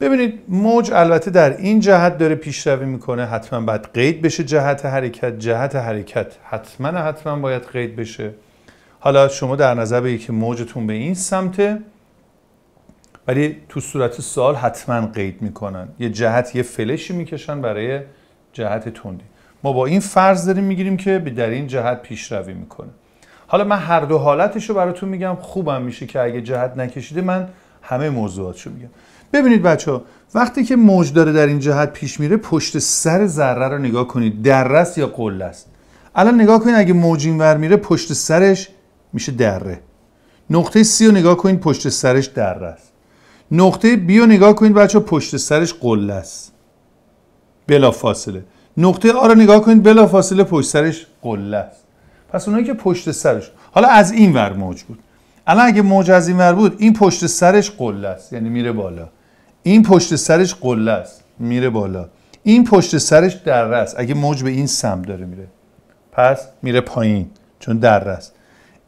ببینید موج البته در این جهت داره پیشروی میکنه حتما باید قید بشه جهت حرکت جهت حرکت حتما حتما باید قید بشه حالا شما در نظر بگیرید که موجتون به این سمته ولی تو صورت سال حتما قید میکنن یه جهت یه فلشی میکشن برای جهت تندی ما با این فرض داریم میگیریم که در این جهت پیشروی میکنه حالا من هر دو حالتش رو براتون میگم خوبم میشه که اگه جهت نکشیده من همه موضوعاتشو میگم ببینید بچه ها وقتی که موج داره در این جهت پیش میره پشت سر ذره رو نگاه کنید دررس یا قله است الان نگاه کنید اگه موج اینور میره پشت سرش میشه دره نقطه سی رو نگاه کنید پشت سرش دره است نقطه بی رو نگاه کنید بچه پشت سرش قله است بلا فاصله نقطه آ رو نگاه کنید بلافاصله پشت سرش قله است پس اونایی که پشت سرش حالا از این ور موج بود الان اگه موج از این ور بود این پشت سرش قله است یعنی میره بالا این پشت سرش قله است میره بالا این پشت سرش در است اگه موج به این سمت داره میره پس میره پایین چون در است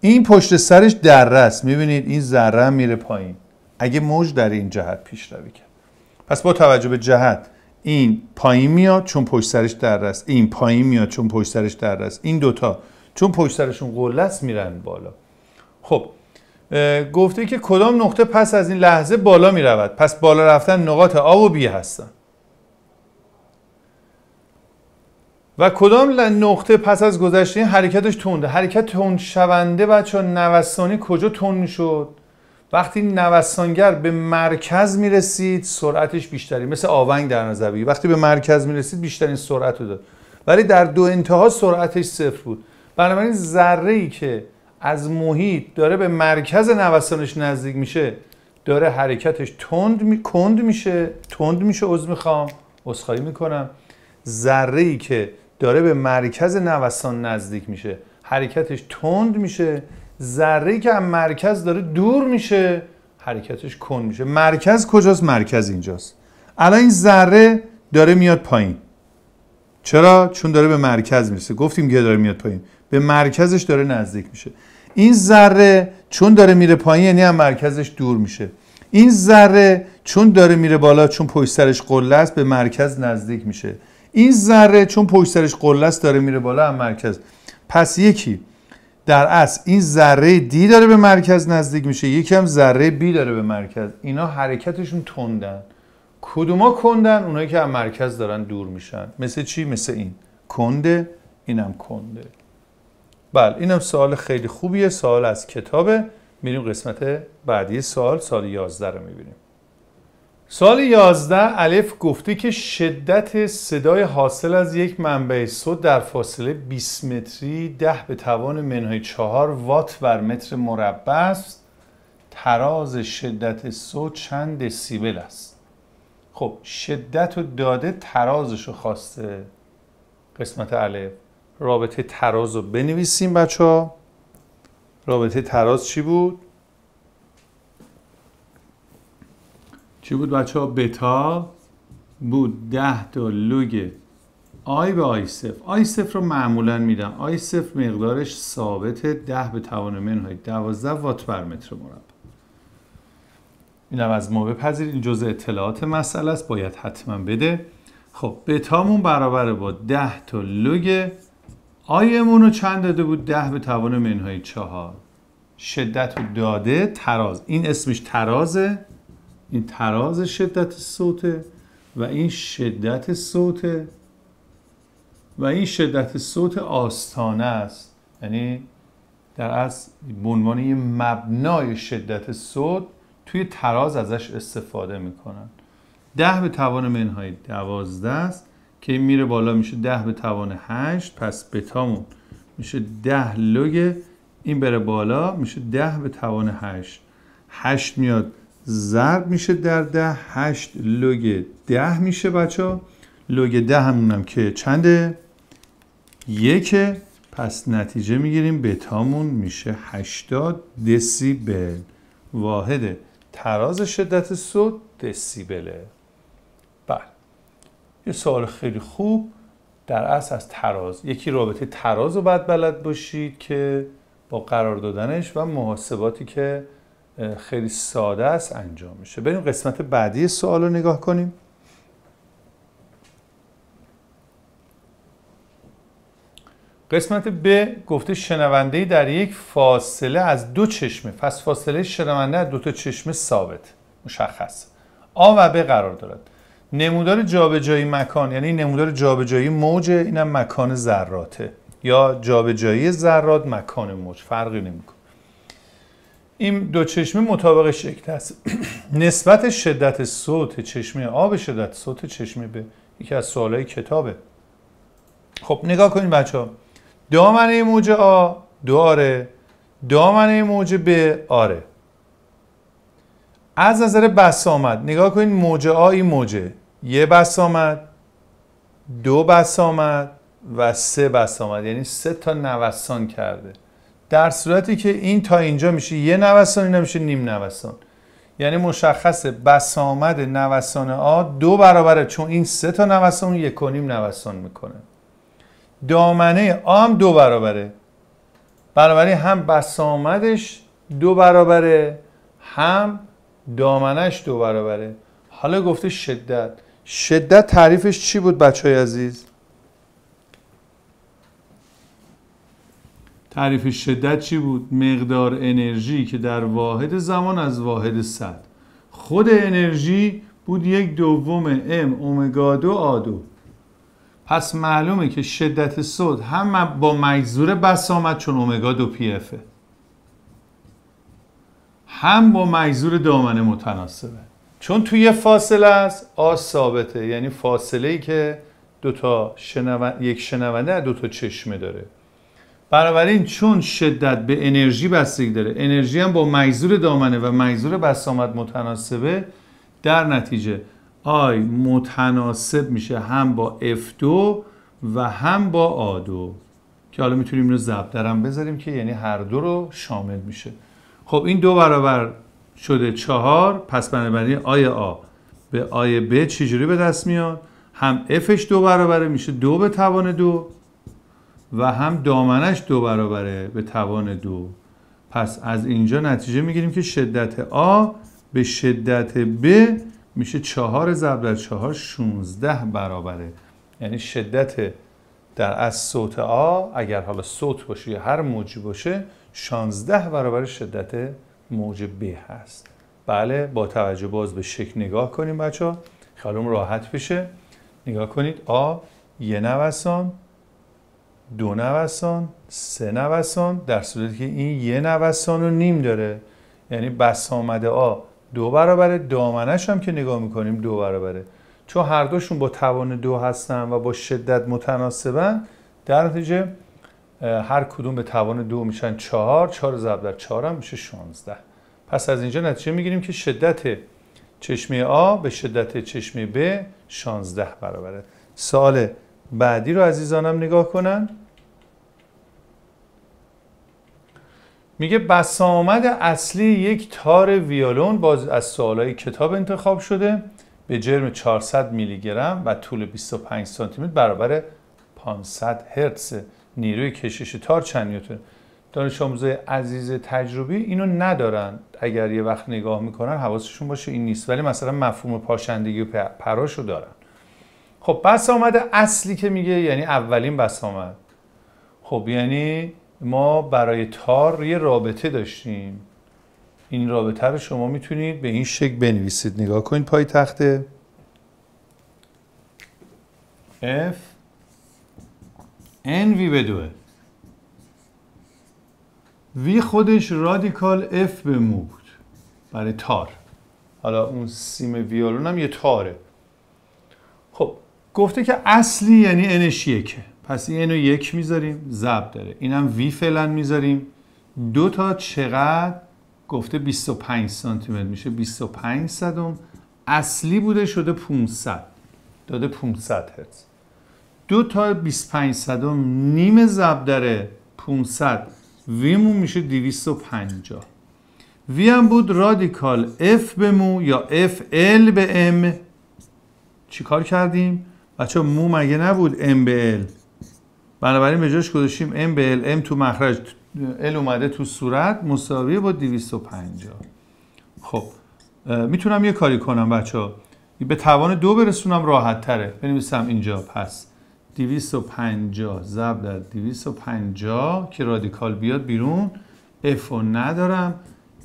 این پشت سرش دره است میبینید این ذره میره پایین اگه موج در این جهت پیش روی کرد پس با توجه به جهت این پایین میاد چون پشت سرش در این پایین میاد چون پشت سرش در این دوتا چون پشت سرشون قله میرن بالا خب گفته که کدام نقطه پس از این لحظه بالا میرود پس بالا رفتن نقاط آب و بی هستن و کدام نقطه پس از گذشته این حرکتش تنده حرکت تند شونده بچه ها نوسانی کجا تند شد وقتی نوسانگر به مرکز میرسید سرعتش بیشتری مثل آونگ در نظر بگیر وقتی به مرکز میرسید بیشترین سرعت رو داد ولی در دو انتها سرعتش صفر بود بنابراین ذره ای که از محیط داره به مرکز نوسانش نزدیک میشه داره حرکتش تند می... کند میشه تند میشه عذر میخوام عذرخواهی میکنم ذره ای که داره به مرکز نوسان نزدیک میشه حرکتش تند میشه ذره که از مرکز داره دور میشه حرکتش کن میشه مرکز کجاست مرکز اینجاست الان این ذره داره میاد پایین چرا چون داره به مرکز میرسه گفتیم که داره میاد پایین به مرکزش داره نزدیک میشه این ذره چون داره میره پایین یعنی هم مرکزش دور میشه این ذره چون داره میره بالا چون پشت سرش قله است به مرکز نزدیک میشه این ذره چون پشت سرش قله است داره میره بالا هم مرکز پس یکی در اصل این ذره دی داره به مرکز نزدیک میشه یکی هم ذره بی داره به مرکز اینا حرکتشون تندن کدوما کندن اونایی که از مرکز دارن دور میشن مثل چی مثل این کنده اینم کنده بله اینم سوال خیلی خوبیه سوال از کتابه میریم قسمت بعدی سال سال 11 رو میبینیم سال 11 الف گفته که شدت صدای حاصل از یک منبع صد در فاصله 20 متری 10 به توان منهای 4 وات بر متر مربع است تراز شدت صد چند دسیبل است خب شدت و داده ترازش رو خواسته قسمت الف رابطه تراز رو بنویسیم بچه ها رابطه تراز چی بود؟ چی بود بچه ها بتا بود ده تا لوگ آی به آی سف آی رو معمولا میدم آی سف مقدارش ثابته ده به توان منهای دوازده وات بر متر مربع این از ما بپذیر این جزء اطلاعات مسئله است باید حتما بده خب مون برابر با ده تا لوگ آیمون رو چند داده بود ده به توان منهای چهار شدت رو داده تراز این اسمش ترازه این تراز شدت صوته و این شدت صوته و این شدت صوت آستانه است یعنی در از عنوان یه مبنای شدت صوت توی تراز ازش استفاده میکنن ده به توان منهای دوازده است که این میره بالا میشه ده به توان هشت پس بتامون میشه ده لوگ این بره بالا میشه ده به توان هشت هشت میاد ضرب میشه در ده هشت لوگ ده میشه بچه لوگ ده همونم که چنده یکه پس نتیجه میگیریم بتامون میشه 80 دسیبل واحد تراز شدت صد دسیبله بله یه سوال خیلی خوب در اصل از تراز یکی رابطه تراز رو باید بلد باشید که با قرار دادنش و محاسباتی که خیلی ساده است انجام میشه بریم قسمت بعدی سوال رو نگاه کنیم قسمت ب گفته شنونده در یک فاصله از دو چشمه پس فاصله شنونده از دو تا چشمه ثابت مشخص آ و ب قرار دارد نمودار جابجایی مکان یعنی نمودار جابجایی موج اینم مکان ذراته یا جابجایی ذرات مکان موج فرقی نمیکنه این دو چشمه مطابق شکل هست نسبت شدت صوت چشمه آب شدت صوت چشمه به یکی از سوالای کتابه خب نگاه کنید بچه ها دامنه موج آ دو آره دامنه موج ب آره از نظر بس آمد نگاه کنید موج آ این موجه یه بس آمد دو بس آمد و سه بس آمد یعنی سه تا نوسان کرده در صورتی که این تا اینجا میشه یه نوسان نمیشه میشه نیم نوسان یعنی مشخص بسامد نوسان آ دو برابره چون این سه تا نوسان یک و نیم نوسان میکنه دامنه آ هم دو برابره برابری هم بسامدش دو برابره هم دامنش دو برابره حالا گفته شدت شدت تعریفش چی بود بچه های عزیز؟ تعریف شدت چی بود؟ مقدار انرژی که در واحد زمان از واحد صد خود انرژی بود یک دوم ام اومگا دو آدو پس معلومه که شدت صد هم با مجذور بس آمد چون اومگا دو پی افه. هم با مجذور دامنه متناسبه چون توی فاصله است آ ثابته یعنی فاصله ای که تا شنو... یک شنونده دو تا چشمه داره بنابراین چون شدت به انرژی بستگی داره انرژی هم با مجذور دامنه و مجذور بسامد متناسبه در نتیجه آی متناسب میشه هم با F2 و هم با A2 که حالا میتونیم رو ضرب درم بذاریم که یعنی هر دو رو شامل میشه خب این دو برابر شده چهار پس بنابراین آی آ به آی ب چجوری به دست میاد هم Fش دو برابره میشه دو به توان دو و هم دامنش دو برابره به توان دو پس از اینجا نتیجه میگیریم که شدت آ به شدت ب میشه چهار ضرب در چهار شونزده برابره یعنی شدت در از صوت آ اگر حالا صوت باشه یا هر موجی باشه شانزده برابر شدت موج ب هست بله با توجه باز به شکل نگاه کنیم بچه ها راحت بشه نگاه کنید آ یه نوسان دو نوسان سه نوسان در صورتی که این یه نوسان و نیم داره یعنی بس آمده آ دو برابره دامنش هم که نگاه میکنیم دو برابره چون هر دوشون با توان دو هستن و با شدت متناسبن در نتیجه هر کدوم به توان دو میشن چهار چهار ضرب در چهار هم میشه شانزده پس از اینجا نتیجه میگیریم که شدت چشمه آ به شدت چشمه ب شانزده برابره سال بعدی رو عزیزانم نگاه کنن میگه بسامد اصلی یک تار ویولون باز از سوالای کتاب انتخاب شده به جرم 400 میلی گرم و طول 25 سانتی متر برابر 500 هرتز نیروی کشش تار چند نیوتن دانش آموزای عزیز تجربی اینو ندارن اگر یه وقت نگاه میکنن حواسشون باشه این نیست ولی مثلا مفهوم پاشندگی و پراشو دارن خب بسامد اصلی که میگه یعنی اولین بسامد خب یعنی ما برای تار یه رابطه داشتیم این رابطه رو شما میتونید به این شکل بنویسید نگاه کنید پای تخته F N V به دوه V خودش رادیکال F به مو بود برای تار حالا اون سیم ویالون هم یه تاره خب گفته که اصلی یعنی انش یکه پس اینو یک میذاریم زب داره اینم وی فعلا میذاریم دو تا چقدر گفته 25 سانتی متر میشه 25 صدم اصلی بوده شده 500 داده 500 هرتز دو تا 25 صدم نیم ضرب داره 500 ویمون میشه 250 وی هم بود رادیکال اف به مو یا اف ال به ام چیکار کردیم؟ بچه مو مگه نبود ام به ال بنابراین به جاش گذاشتیم m به ال m تو مخرج ال اومده تو صورت مساوی با 250 خب میتونم یه کاری کنم بچه ها به توان دو برسونم راحت تره بنویسم اینجا پس 250 ضرب در 250 که رادیکال بیاد بیرون f رو ندارم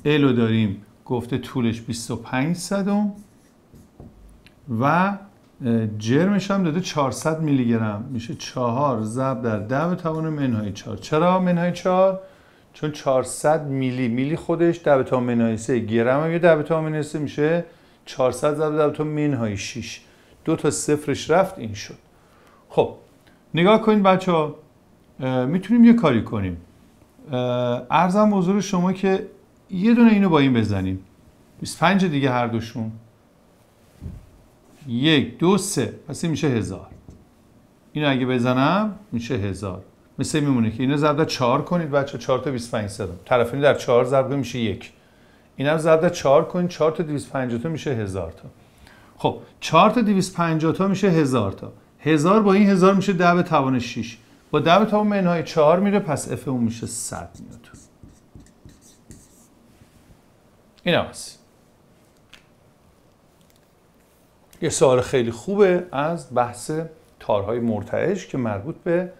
L رو داریم گفته طولش 25 صدم و جرمش هم داده 400 میلی گرم میشه 4 ضرب در 10 به توان منهای 4 چرا منهای 4 چون 400 میلی میلی خودش 10 به توان منهای 3 گرم یه 10 به توان منهای 3 میشه 400 ضرب در 10 به توان منهای 6 دو تا صفرش رفت این شد خب نگاه کنید بچه ها میتونیم یه کاری کنیم ارزم حضور شما که یه دونه اینو با این بزنیم 25 دیگه هر دوشون یک دو سه پس این میشه هزار اینو اگه بزنم میشه هزار مثل میمونه که اینو ضرب چهار کنید بچه چهار تا 25 صدم طرفینی در چهار ضرب میشه یک این هم ضرب چهار کنید چهار تا 250 تا میشه هزار تا خب چهار تا 250 تا میشه هزار تا هزار با این هزار میشه ده به توان 6 با ده به توان منهای چهار میره پس اف اون میشه 100 نیوتون این هم هست. یه سوال خیلی خوبه از بحث تارهای مرتعش که مربوط به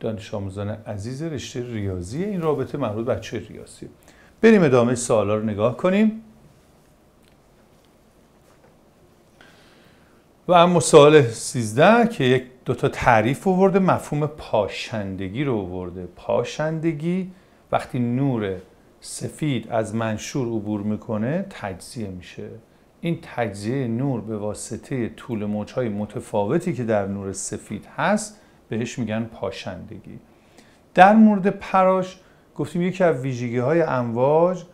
دانش آموزان عزیز رشته ریاضی این رابطه مربوط بچه ریاضی بریم ادامه سوالا رو نگاه کنیم و اما سوال 13 که یک دوتا تعریف آورده مفهوم پاشندگی رو آورده پاشندگی وقتی نور سفید از منشور عبور میکنه تجزیه میشه این تجزیه نور به واسطه طول موجهای متفاوتی که در نور سفید هست بهش میگن پاشندگی در مورد پراش گفتیم یکی از ویژگی های امواج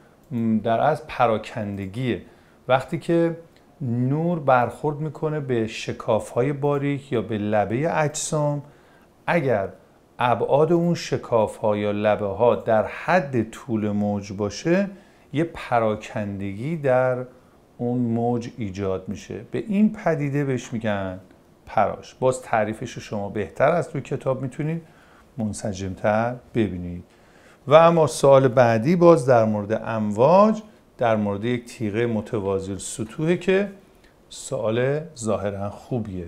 در از پراکندگیه وقتی که نور برخورد میکنه به شکاف های باریک یا به لبه اجسام اگر ابعاد اون شکاف ها یا لبه ها در حد طول موج باشه یه پراکندگی در اون موج ایجاد میشه به این پدیده بهش میگن پراش باز تعریفش رو شما بهتر از تو کتاب میتونید منسجمتر ببینید و اما سال بعدی باز در مورد امواج در مورد یک تیغه متوازیل سطوحه که سال ظاهرا خوبیه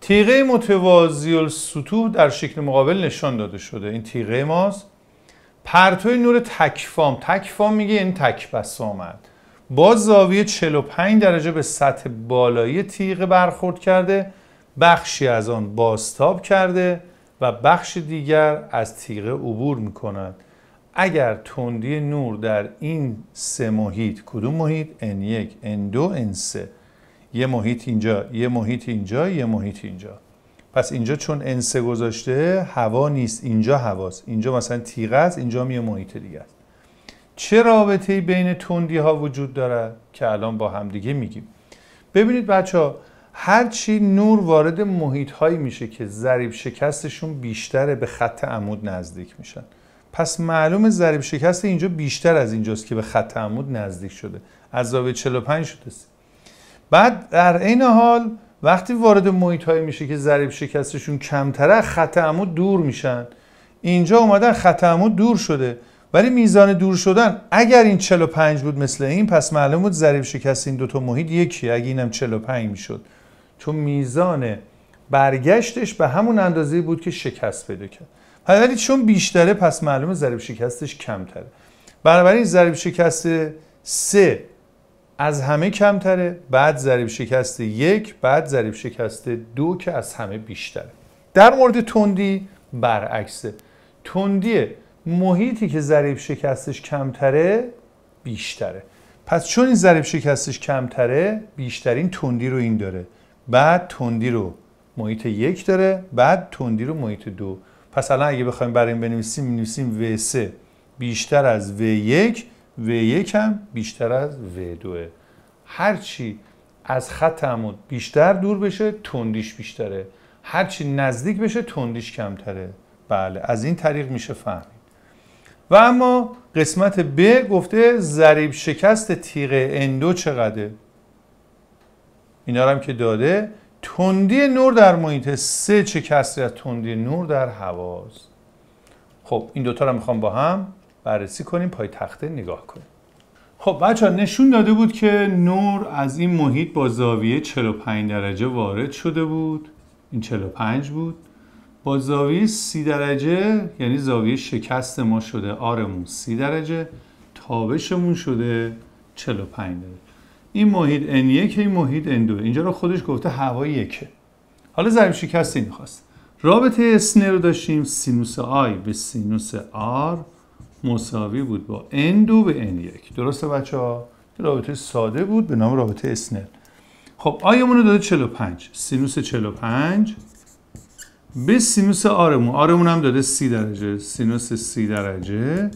تیغه متوازیل سطوح در شکل مقابل نشان داده شده این تیغه ماست پرتوی نور تکفام تکفام میگه یعنی تکبس با زاویه 45 درجه به سطح بالایی تیغ برخورد کرده بخشی از آن باستاب کرده و بخش دیگر از تیغه عبور می کند اگر تندی نور در این سه محیط کدوم محیط N1 N2 N3 یه محیط اینجا یه محیط اینجا یه محیط اینجا پس اینجا چون N3 گذاشته هوا نیست اینجا هواست اینجا مثلا تیغه است اینجا هم یه محیط دیگه چه رابطه بین تندی ها وجود دارد که الان با همدیگه میگیم ببینید بچه ها هرچی نور وارد محیط هایی میشه که ضریب شکستشون بیشتره به خط عمود نزدیک میشن پس معلوم ضریب شکست اینجا بیشتر از اینجاست که به خط عمود نزدیک شده از زاویه 45 شده است بعد در عین حال وقتی وارد محیط هایی میشه که ضریب شکستشون کمتره خط عمود دور میشن اینجا اومدن خط عمود دور شده ولی میزان دور شدن اگر این 45 بود مثل این پس معلوم بود ضریب شکست این دوتا محیط یکی اگه اینم 45 میشد چون میزان برگشتش به همون اندازه بود که شکست پیدا کرد ولی چون بیشتره پس معلومه ضریب شکستش کمتره بنابراین ضریب شکست 3 از همه کمتره بعد ضریب شکست یک بعد ضریب شکست دو که از همه بیشتره در مورد تندی برعکسه تندیه محیطی که ضریب شکستش کمتره بیشتره پس چون این ضریب شکستش کمتره بیشترین تندی رو این داره بعد تندی رو محیط یک داره بعد تندی رو محیط دو پس الان اگه بخوایم برای این بنویسیم بنویسیم و سه بیشتر از و 1 و 1 هم بیشتر از و 2 هرچی از خط عمود بیشتر دور بشه تندیش بیشتره هرچی نزدیک بشه تندیش کمتره بله از این طریق میشه فهمید و اما قسمت ب گفته ضریب شکست تیغه اندو چقدره اینا هم که داده تندی نور در محیط سه چه کسری از تندی نور در هواست خب این دوتا رو میخوام با هم بررسی کنیم پای تخته نگاه کنیم خب بچه نشون داده بود که نور از این محیط با زاویه 45 درجه وارد شده بود این 45 بود با زاویه سی درجه یعنی زاویه شکست ما شده آرمون سی درجه تابشمون شده 45 درجه این محیط N1 این محیط N2 اینجا رو خودش گفته هوا یکه حالا ضریب شکستی میخواست رابطه اسنه رو داشتیم سینوس آی به سینوس آر مساوی بود با N2 به N1 درسته بچه ها؟ رابطه ساده بود به نام رابطه اسنر خب آیمون رو داده 45 سینوس 45 به سینوس آرمون آرمون هم داده سی درجه سینوس سی درجه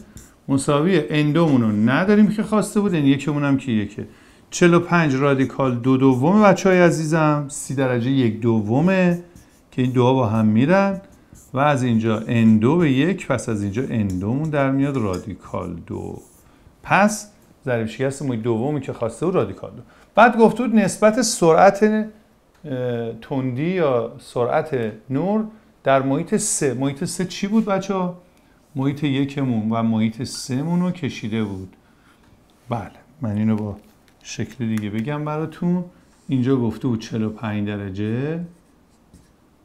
مساوی اندومون رو نداریم که خواسته بود این یکمون هم که یکه 45 رادیکال دو دومه بچه های عزیزم سی درجه یک دومه که این دو با هم میرن و از اینجا اندو به یک پس از اینجا اندومون در میاد رادیکال دو پس ضریب شکست موی دومی که خواسته بود رادیکال دو بعد گفته بود نسبت سرعت تندی یا سرعت نور در محیط سه محیط سه چی بود بچه ها؟ محیط یکمون و محیط سهمون رو کشیده بود بله من اینو با شکل دیگه بگم براتون اینجا گفته بود 45 درجه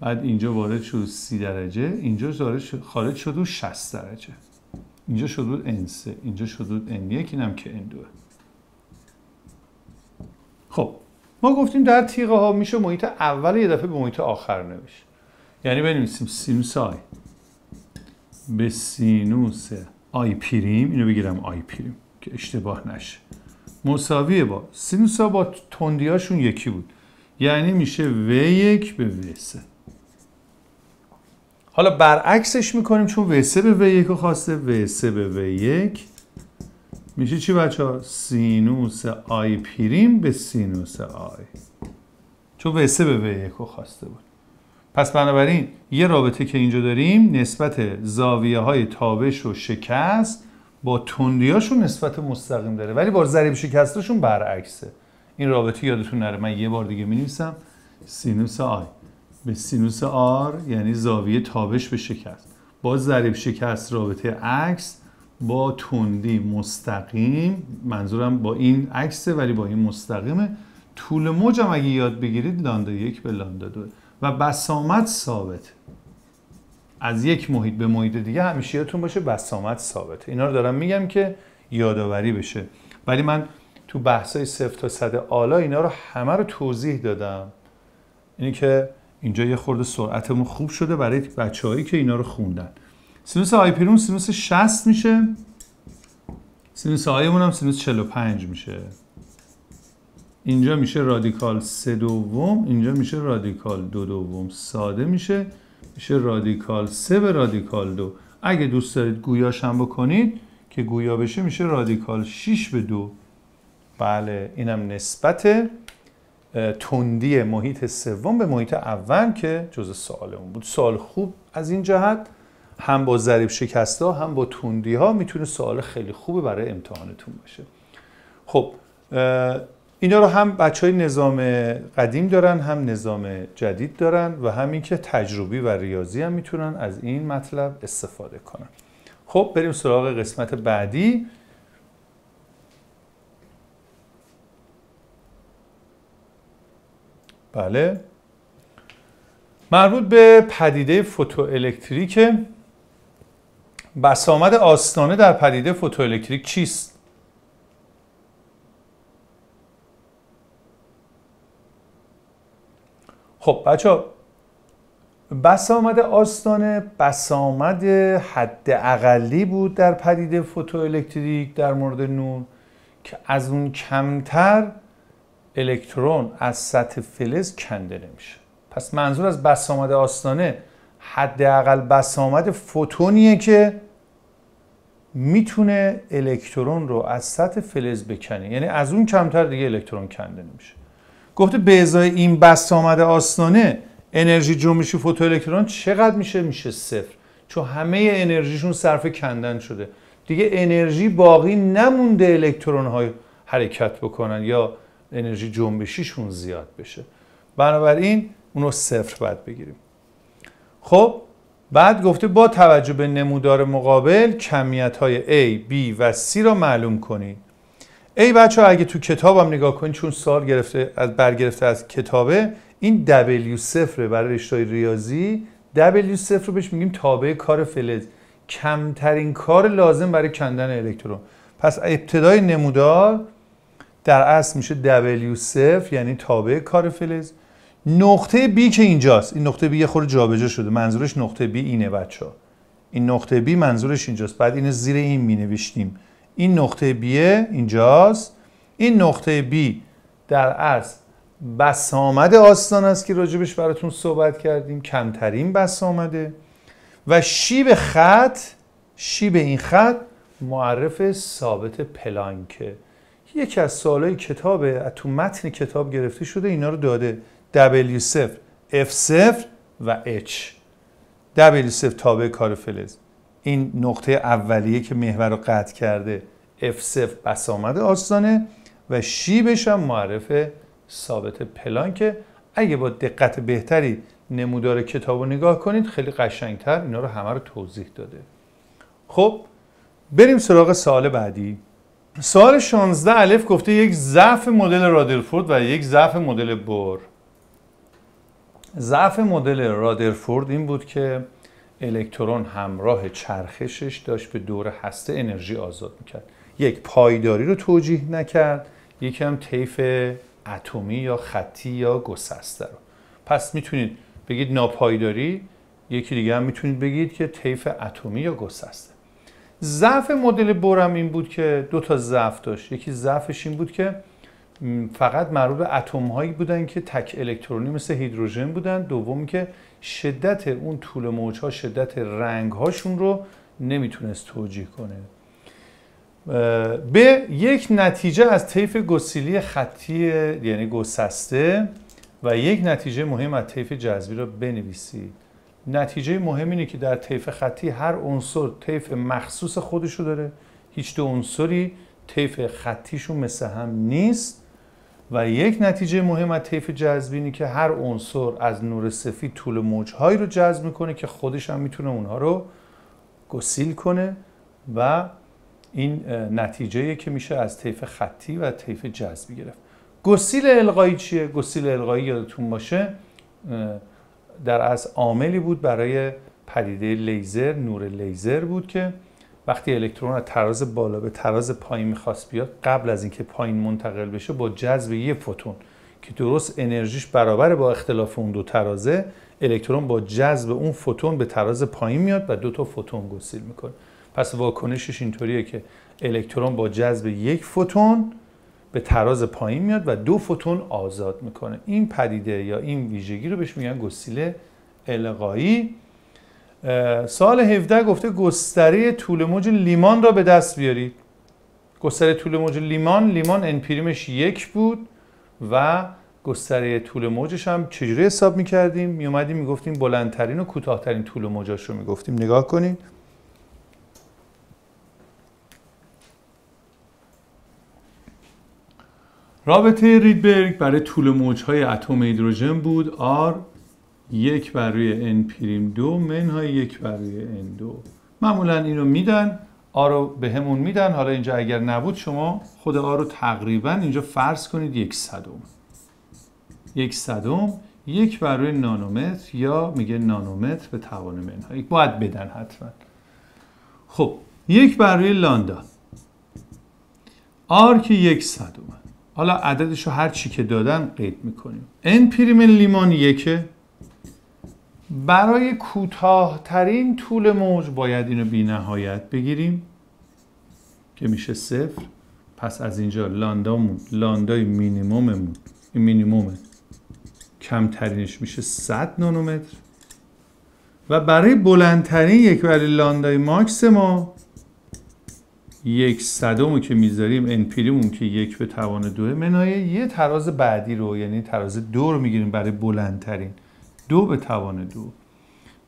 بعد اینجا وارد شد 30 درجه اینجا خارج شد خارج شد 60 درجه اینجا شد بود N3 اینجا شد بود N1 اینم که N2 خب ما گفتیم در تیغه ها میشه محیط اول یه دفعه به محیط آخر نوشت یعنی بنویسیم آی به سینوس آی پریم اینو بگیرم آی پریم که اشتباه نشه مساویه با ها با تندیاشون یکی بود یعنی میشه و یک به و سه حالا برعکسش میکنیم چون و سه به و یک خواسته و سه به و یک میشه چی بچه ها؟ سینوس آی پیریم به سینوس آی چون وسه به و یکو خواسته بود پس بنابراین یه رابطه که اینجا داریم نسبت زاویه های تابش و شکست با تندیاشون نسبت مستقیم داره ولی با ضریب شکستشون برعکسه این رابطه یادتون نره من یه بار دیگه می‌نویسم سینوس آی به سینوس آر یعنی زاویه تابش به شکست با ضریب شکست رابطه عکس با تندی مستقیم منظورم با این عکسه ولی با این مستقیمه طول موج اگه یاد بگیرید لاندا یک به لاندا دو و بسامت ثابت از یک محیط به محیط دیگه همیشه یادتون باشه بسامت ثابت اینا رو دارم میگم که یادآوری بشه ولی من تو بحثای صفر تا صد آلا اینا رو همه رو توضیح دادم اینی که اینجا یه خورده سرعتمون خوب شده برای بچههایی که اینا رو خوندن سینوس آیپیرون سینوس 60 میشه سینوس آیمون هم سینوس 45 میشه اینجا میشه رادیکال سه دوم اینجا میشه رادیکال دو دوم ساده میشه میشه رادیکال سه به رادیکال دو اگه دوست دارید گویاش هم بکنید که گویا بشه میشه رادیکال 6 به دو بله اینم نسبت تندی محیط سوم به محیط اول که جز سوالمون بود سوال خوب از این جهت هم با ضریب شکست ها هم با توندی ها میتونه سوال خیلی خوبه برای امتحانتون باشه خب اینا رو هم بچه های نظام قدیم دارن هم نظام جدید دارن و همین که تجربی و ریاضی هم میتونن از این مطلب استفاده کنن خب بریم سراغ قسمت بعدی بله مربوط به پدیده فوتوالکتریکه بسامد آستانه در پدیده فوتوالکتریک چیست؟ خب بچه بسامد آستانه بسامد حد اقلی بود در پدیده الکتریک در مورد نور که از اون کمتر الکترون از سطح فلز کنده نمیشه پس منظور از بسامد آستانه حداقل بسامد فوتونیه که میتونه الکترون رو از سطح فلز بکنه یعنی از اون کمتر دیگه الکترون کنده نمیشه گفته به ازای این بسامد آستانه انرژی جنبشی فوتو الکترون چقدر میشه میشه صفر چون همه انرژیشون صرف کندن شده دیگه انرژی باقی نمونده الکترون های حرکت بکنن یا انرژی جنبشیشون زیاد بشه بنابراین اونو صفر باید بگیریم خب بعد گفته با توجه به نمودار مقابل کمیت های A, B و C را معلوم کنید ای بچه ها اگه تو کتابم نگاه کنید چون سال گرفته از برگرفته از کتابه این W صفر برای رشته ریاضی W 0 رو بهش میگیم تابع کار فلز کمترین کار لازم برای کندن الکترون پس ابتدای نمودار در اصل میشه W 0 یعنی تابع کار فلز نقطه B که اینجاست این نقطه B یه خورده جابجا شده منظورش نقطه B اینه بچا این نقطه B منظورش اینجاست بعد اینو زیر این مینوشتیم این نقطه B اینجاست این نقطه B در بس بسامد آستان است که راجبش براتون صحبت کردیم کمترین بسامده و شیب خط شیب این خط معرف ثابت پلانکه یکی از سوالای کتابه تو متن کتاب گرفته شده اینا رو داده W0 F0 و H W0 تابع کار فلز این نقطه اولیه که محور رو قطع کرده F0 بسامد آستانه و شیبش هم معرف ثابت که اگه با دقت بهتری نمودار کتاب رو نگاه کنید خیلی قشنگتر اینا رو همه رو توضیح داده خب بریم سراغ سال بعدی سال 16 الف گفته یک ضعف مدل رادرفورد و یک ضعف مدل بور ضعف مدل رادرفورد این بود که الکترون همراه چرخشش داشت به دور هسته انرژی آزاد میکرد یک پایداری رو توجیه نکرد یکی هم طیف اتمی یا خطی یا گسسته رو پس میتونید بگید ناپایداری یکی دیگه هم میتونید بگید که طیف اتمی یا گسسته ضعف مدل بورم این بود که دو تا ضعف داشت یکی ضعفش این بود که فقط مربوط به اتم هایی بودن که تک الکترونی مثل هیدروژن بودن دوم که شدت اون طول موج ها شدت رنگ هاشون رو نمیتونست توجیه کنه به یک نتیجه از طیف گسیلی خطی یعنی گسسته و یک نتیجه مهم از طیف جذبی را بنویسید نتیجه مهم اینه که در طیف خطی هر عنصر طیف مخصوص خودشو داره هیچ دو عنصری طیف خطیشون مثل هم نیست و یک نتیجه مهم از طیف جذبینی که هر عنصر از نور سفید طول موجهایی رو جذب میکنه که خودش هم میتونه اونها رو گسیل کنه و این نتیجه که میشه از طیف خطی و طیف جذبی گرفت گسیل القایی چیه؟ گسیل القایی یادتون باشه در از عاملی بود برای پدیده لیزر نور لیزر بود که وقتی الکترون از تراز بالا به تراز پایین میخواست بیاد قبل از اینکه پایین منتقل بشه با جذب یه فوتون که درست انرژیش برابر با اختلاف اون دو ترازه الکترون با جذب اون فوتون به تراز پایین میاد و دو تا فوتون گسیل میکنه پس واکنشش اینطوریه که الکترون با جذب یک فوتون به تراز پایین میاد و دو فوتون آزاد میکنه این پدیده یا این ویژگی رو بهش میگن گسیل القایی سال 17 گفته گستره طول موج لیمان را به دست بیارید گستره طول موج لیمان لیمان پریمش یک بود و گستره طول موجش هم چجوری حساب میکردیم میومدیم میگفتیم بلندترین و کوتاهترین طول موجاش رو میگفتیم نگاه کنید رابطه ریدبرگ برای طول موجهای اتم هیدروژن بود R یک بر روی ان پریم دو منهای یک بر روی n دو معمولا اینو میدن آ رو به همون میدن حالا اینجا اگر نبود شما خود آ رو تقریبا اینجا فرض کنید یک صدم یک صدم یک بر روی نانومتر یا میگه نانومتر به توان منهایی باید بدن حتما خب یک بر روی لاندا آر که یک صدومه حالا عددش رو هر چی که دادن قید میکنیم ان پریم لیمان یکه برای کوتاهترین طول موج باید اینو بی نهایت بگیریم که میشه صفر پس از اینجا لاندامون لاندای مینیموممون این مینیمومه کمترینش میشه 100 نانومتر و برای بلندترین یک ولی لاندای ماکس ما یک صدم که میذاریم انپیریمون که یک به توان دوه منایه یه تراز بعدی رو یعنی تراز دو رو میگیریم برای بلندترین دو به توان دو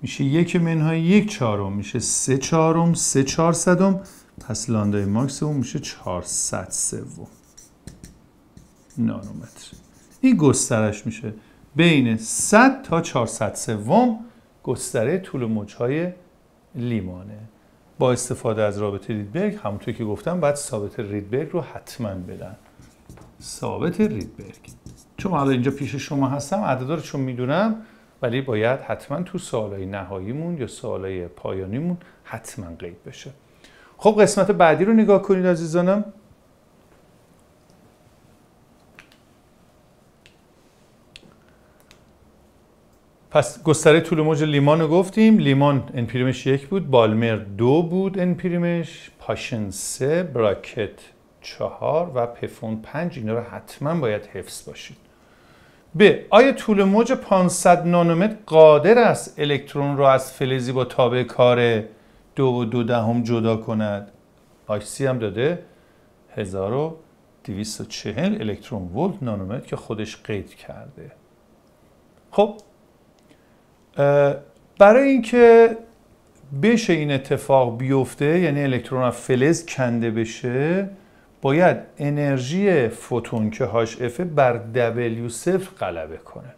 میشه یک منهای یک چهارم میشه سه چهارم سه چهار صدم پس لاندای ماکس میشه 400 سوم نانومتر این گسترش میشه بین 100 تا 400 سوم گستره طول موجهای لیمانه با استفاده از رابطه ریدبرگ همونطور که گفتم باید ثابت ریدبرگ رو حتما بدن ثابت ریدبرگ چون حالا اینجا پیش شما هستم عددا چون میدونم ولی باید حتما تو سوالای نهاییمون یا سوالای پایانیمون حتما قید بشه خب قسمت بعدی رو نگاه کنید عزیزانم پس گستره طول موج لیمان رو گفتیم لیمان انپریمش یک بود بالمر دو بود انپریمش پاشن سه براکت چهار و پفون پنج اینا رو حتما باید حفظ باشید ب آیا طول موج 500 نانومتر قادر است الکترون را از فلزی با تابع کار دو و دو دهم جدا کند آی هم داده 1240 الکترون ولت نانومتر که خودش قید کرده خب برای اینکه بشه این اتفاق بیفته یعنی الکترون از فلز کنده بشه باید انرژی فوتون که هاش افه بر دبلیو صفر غلبه کنه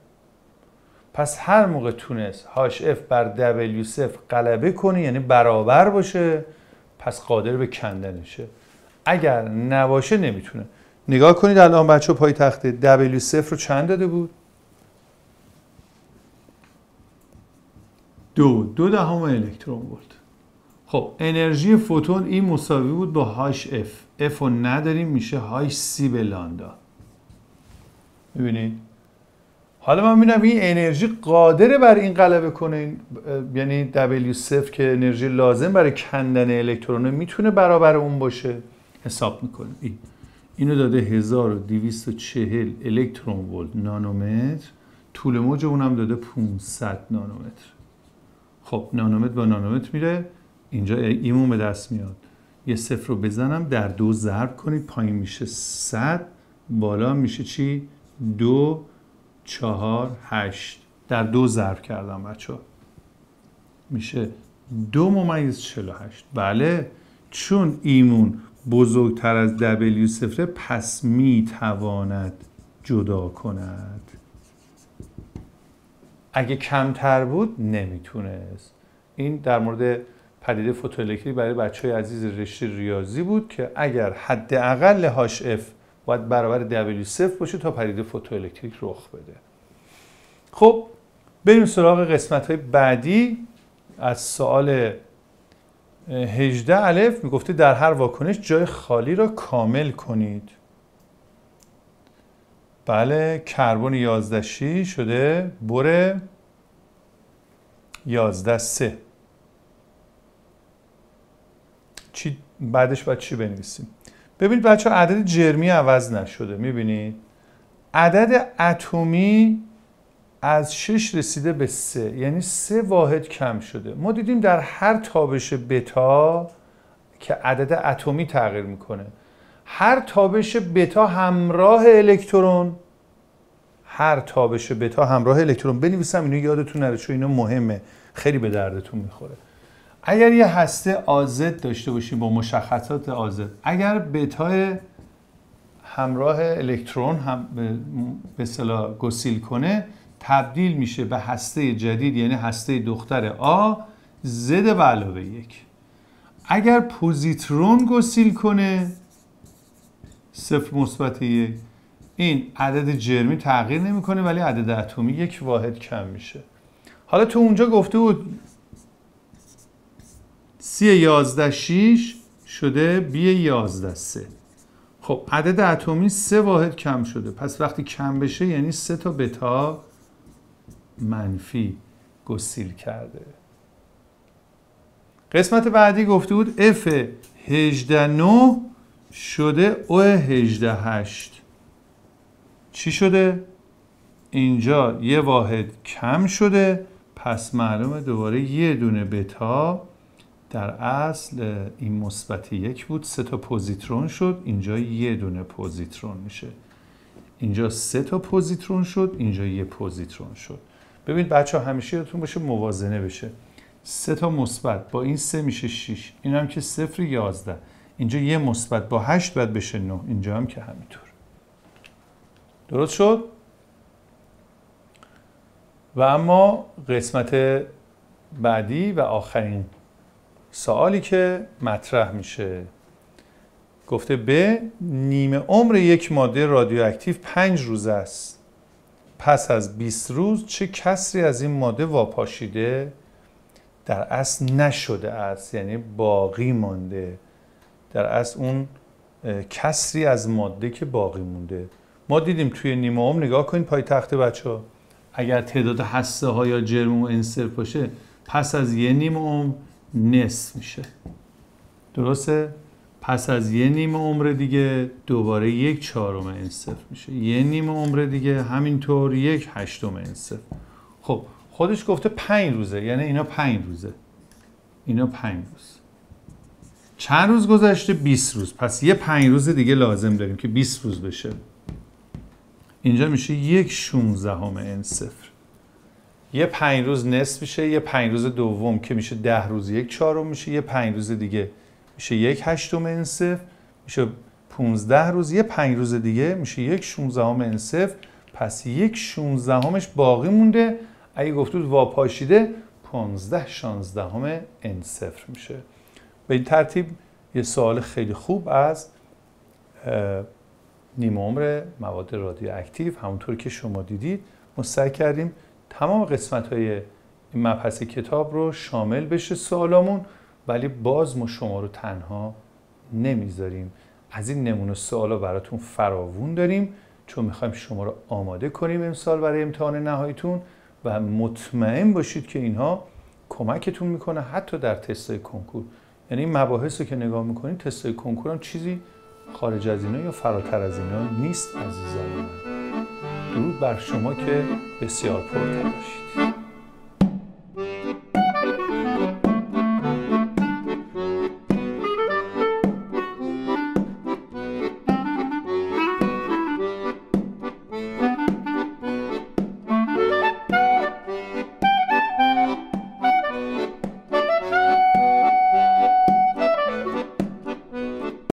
پس هر موقع تونست هاش اف بر دبلیو صفر غلبه کنه یعنی برابر باشه پس قادر به کندنشه اگر نباشه نمیتونه نگاه کنید الان بچه پای تخت دبلیو صفر رو چند داده بود؟ دو دو دهم الکترون ولت خب انرژی فوتون این مساوی بود با هاش اف اف نداریم میشه های سی به لاندا میبینید حالا من میبینم این انرژی قادره بر این غلبه کنه یعنی W0 که انرژی لازم برای کندن الکترون میتونه برابر اون باشه حساب میکنه اینو داده 1240 الکترون ولت نانومتر طول موج اونم داده 500 نانومتر خب نانومتر با نانومتر میره اینجا ایمون به دست میاد یه صفر رو بزنم در دو ضرب کنید پایین میشه صد بالا میشه چی؟ دو چهار هشت در دو ضرب کردم بچه میشه دو ممیز هشت بله چون ایمون بزرگتر از دبلیو صفره پس میتواند جدا کند اگه کمتر بود نمیتونست این در مورد پدیده فوتوالکتریک برای بچه های عزیز رشته ریاضی بود که اگر حداقل اف باید برابر W0 باشه تا پدیده فوتوالکتریک رخ بده خب بریم سراغ قسمت های بعدی از سوال 18 الف میگفته در هر واکنش جای خالی را کامل کنید بله کربن 11 شده بره 11 سه چی بعدش باید چی بنویسیم ببینید بچه عدد جرمی عوض نشده میبینید عدد اتمی از 6 رسیده به 3 یعنی 3 واحد کم شده ما دیدیم در هر تابش بتا که عدد اتمی تغییر میکنه هر تابش بتا همراه الکترون هر تابش بتا همراه الکترون بنویسم اینو یادتون نره چون اینا مهمه خیلی به دردتون میخوره اگر یه هسته آزد داشته باشیم با مشخصات آزد اگر بتای همراه الکترون هم به صلاح گسیل کنه تبدیل میشه به هسته جدید یعنی هسته دختر آ زد و علاوه یک اگر پوزیترون گسیل کنه صفر مثبت یک این عدد جرمی تغییر نمیکنه ولی عدد اتمی یک واحد کم میشه حالا تو اونجا گفته بود سی یازده شیش شده بی یازده سه خب عدد اتمی سه واحد کم شده پس وقتی کم بشه یعنی سه تا بتا منفی گسیل کرده قسمت بعدی گفته بود F 18 شده O 18 8 چی شده؟ اینجا یه واحد کم شده پس معلومه دوباره یه دونه بتا در اصل این مثبت یک بود سه تا پوزیترون شد اینجا یه دونه پوزیترون میشه اینجا سه تا پوزیترون شد اینجا یه پوزیترون شد ببین بچه ها همیشه یادتون باشه موازنه بشه سه تا مثبت با این سه میشه 6 این هم که صفر 11 اینجا یه مثبت با 8 باید بشه 9 اینجا هم که همینطور درست شد و اما قسمت بعدی و آخرین سوالی که مطرح میشه گفته به نیمه عمر یک ماده رادیواکتیو پنج روز است پس از 20 روز چه کسری از این ماده واپاشیده در اصل نشده است یعنی باقی مانده در اصل اون کسری از ماده که باقی مونده ما دیدیم توی نیمه عمر نگاه کنید پای تخت بچه ها اگر تعداد هسته ها یا جرم و انصرف باشه پس از یه نیمه عمر نصف میشه درسته؟ پس از یه نیم عمر دیگه دوباره یک چهارم این صفر میشه یه نیم عمر دیگه همینطور یک هشتم این صفر خب خودش گفته پنج روزه یعنی اینا پنج روزه اینا پنج روز چند روز گذشته 20 روز پس یه پنج روز دیگه لازم داریم که 20 روز بشه اینجا میشه یک شونزه همه این صفر یه پنج روز نصف میشه یه پنج روز دوم که میشه ده روز یک چهارم میشه یه پنج روز دیگه میشه یک هشتم انصف میشه 15 روز یه پنج روز دیگه میشه یک 16 هم انصف پس یک 16 همش باقی مونده اگه گفتود واپاشیده 15 16 هم انصفر میشه به این ترتیب یه سوال خیلی خوب از نیمه عمر مواد رادیواکتیو همونطور که شما دیدید ما کردیم تمام قسمت های این مبحث کتاب رو شامل بشه سوالامون ولی باز ما شما رو تنها نمیذاریم از این نمونه سوالا براتون فراوون داریم چون میخوایم شما رو آماده کنیم امسال برای امتحان نهاییتون و مطمئن باشید که اینها کمکتون میکنه حتی در تستای کنکور یعنی این مباحث رو که نگاه میکنید تستای کنکور هم چیزی خارج از اینا یا فراتر از اینا نیست عزیزان من درود بر شما که بسیار پرتر باشید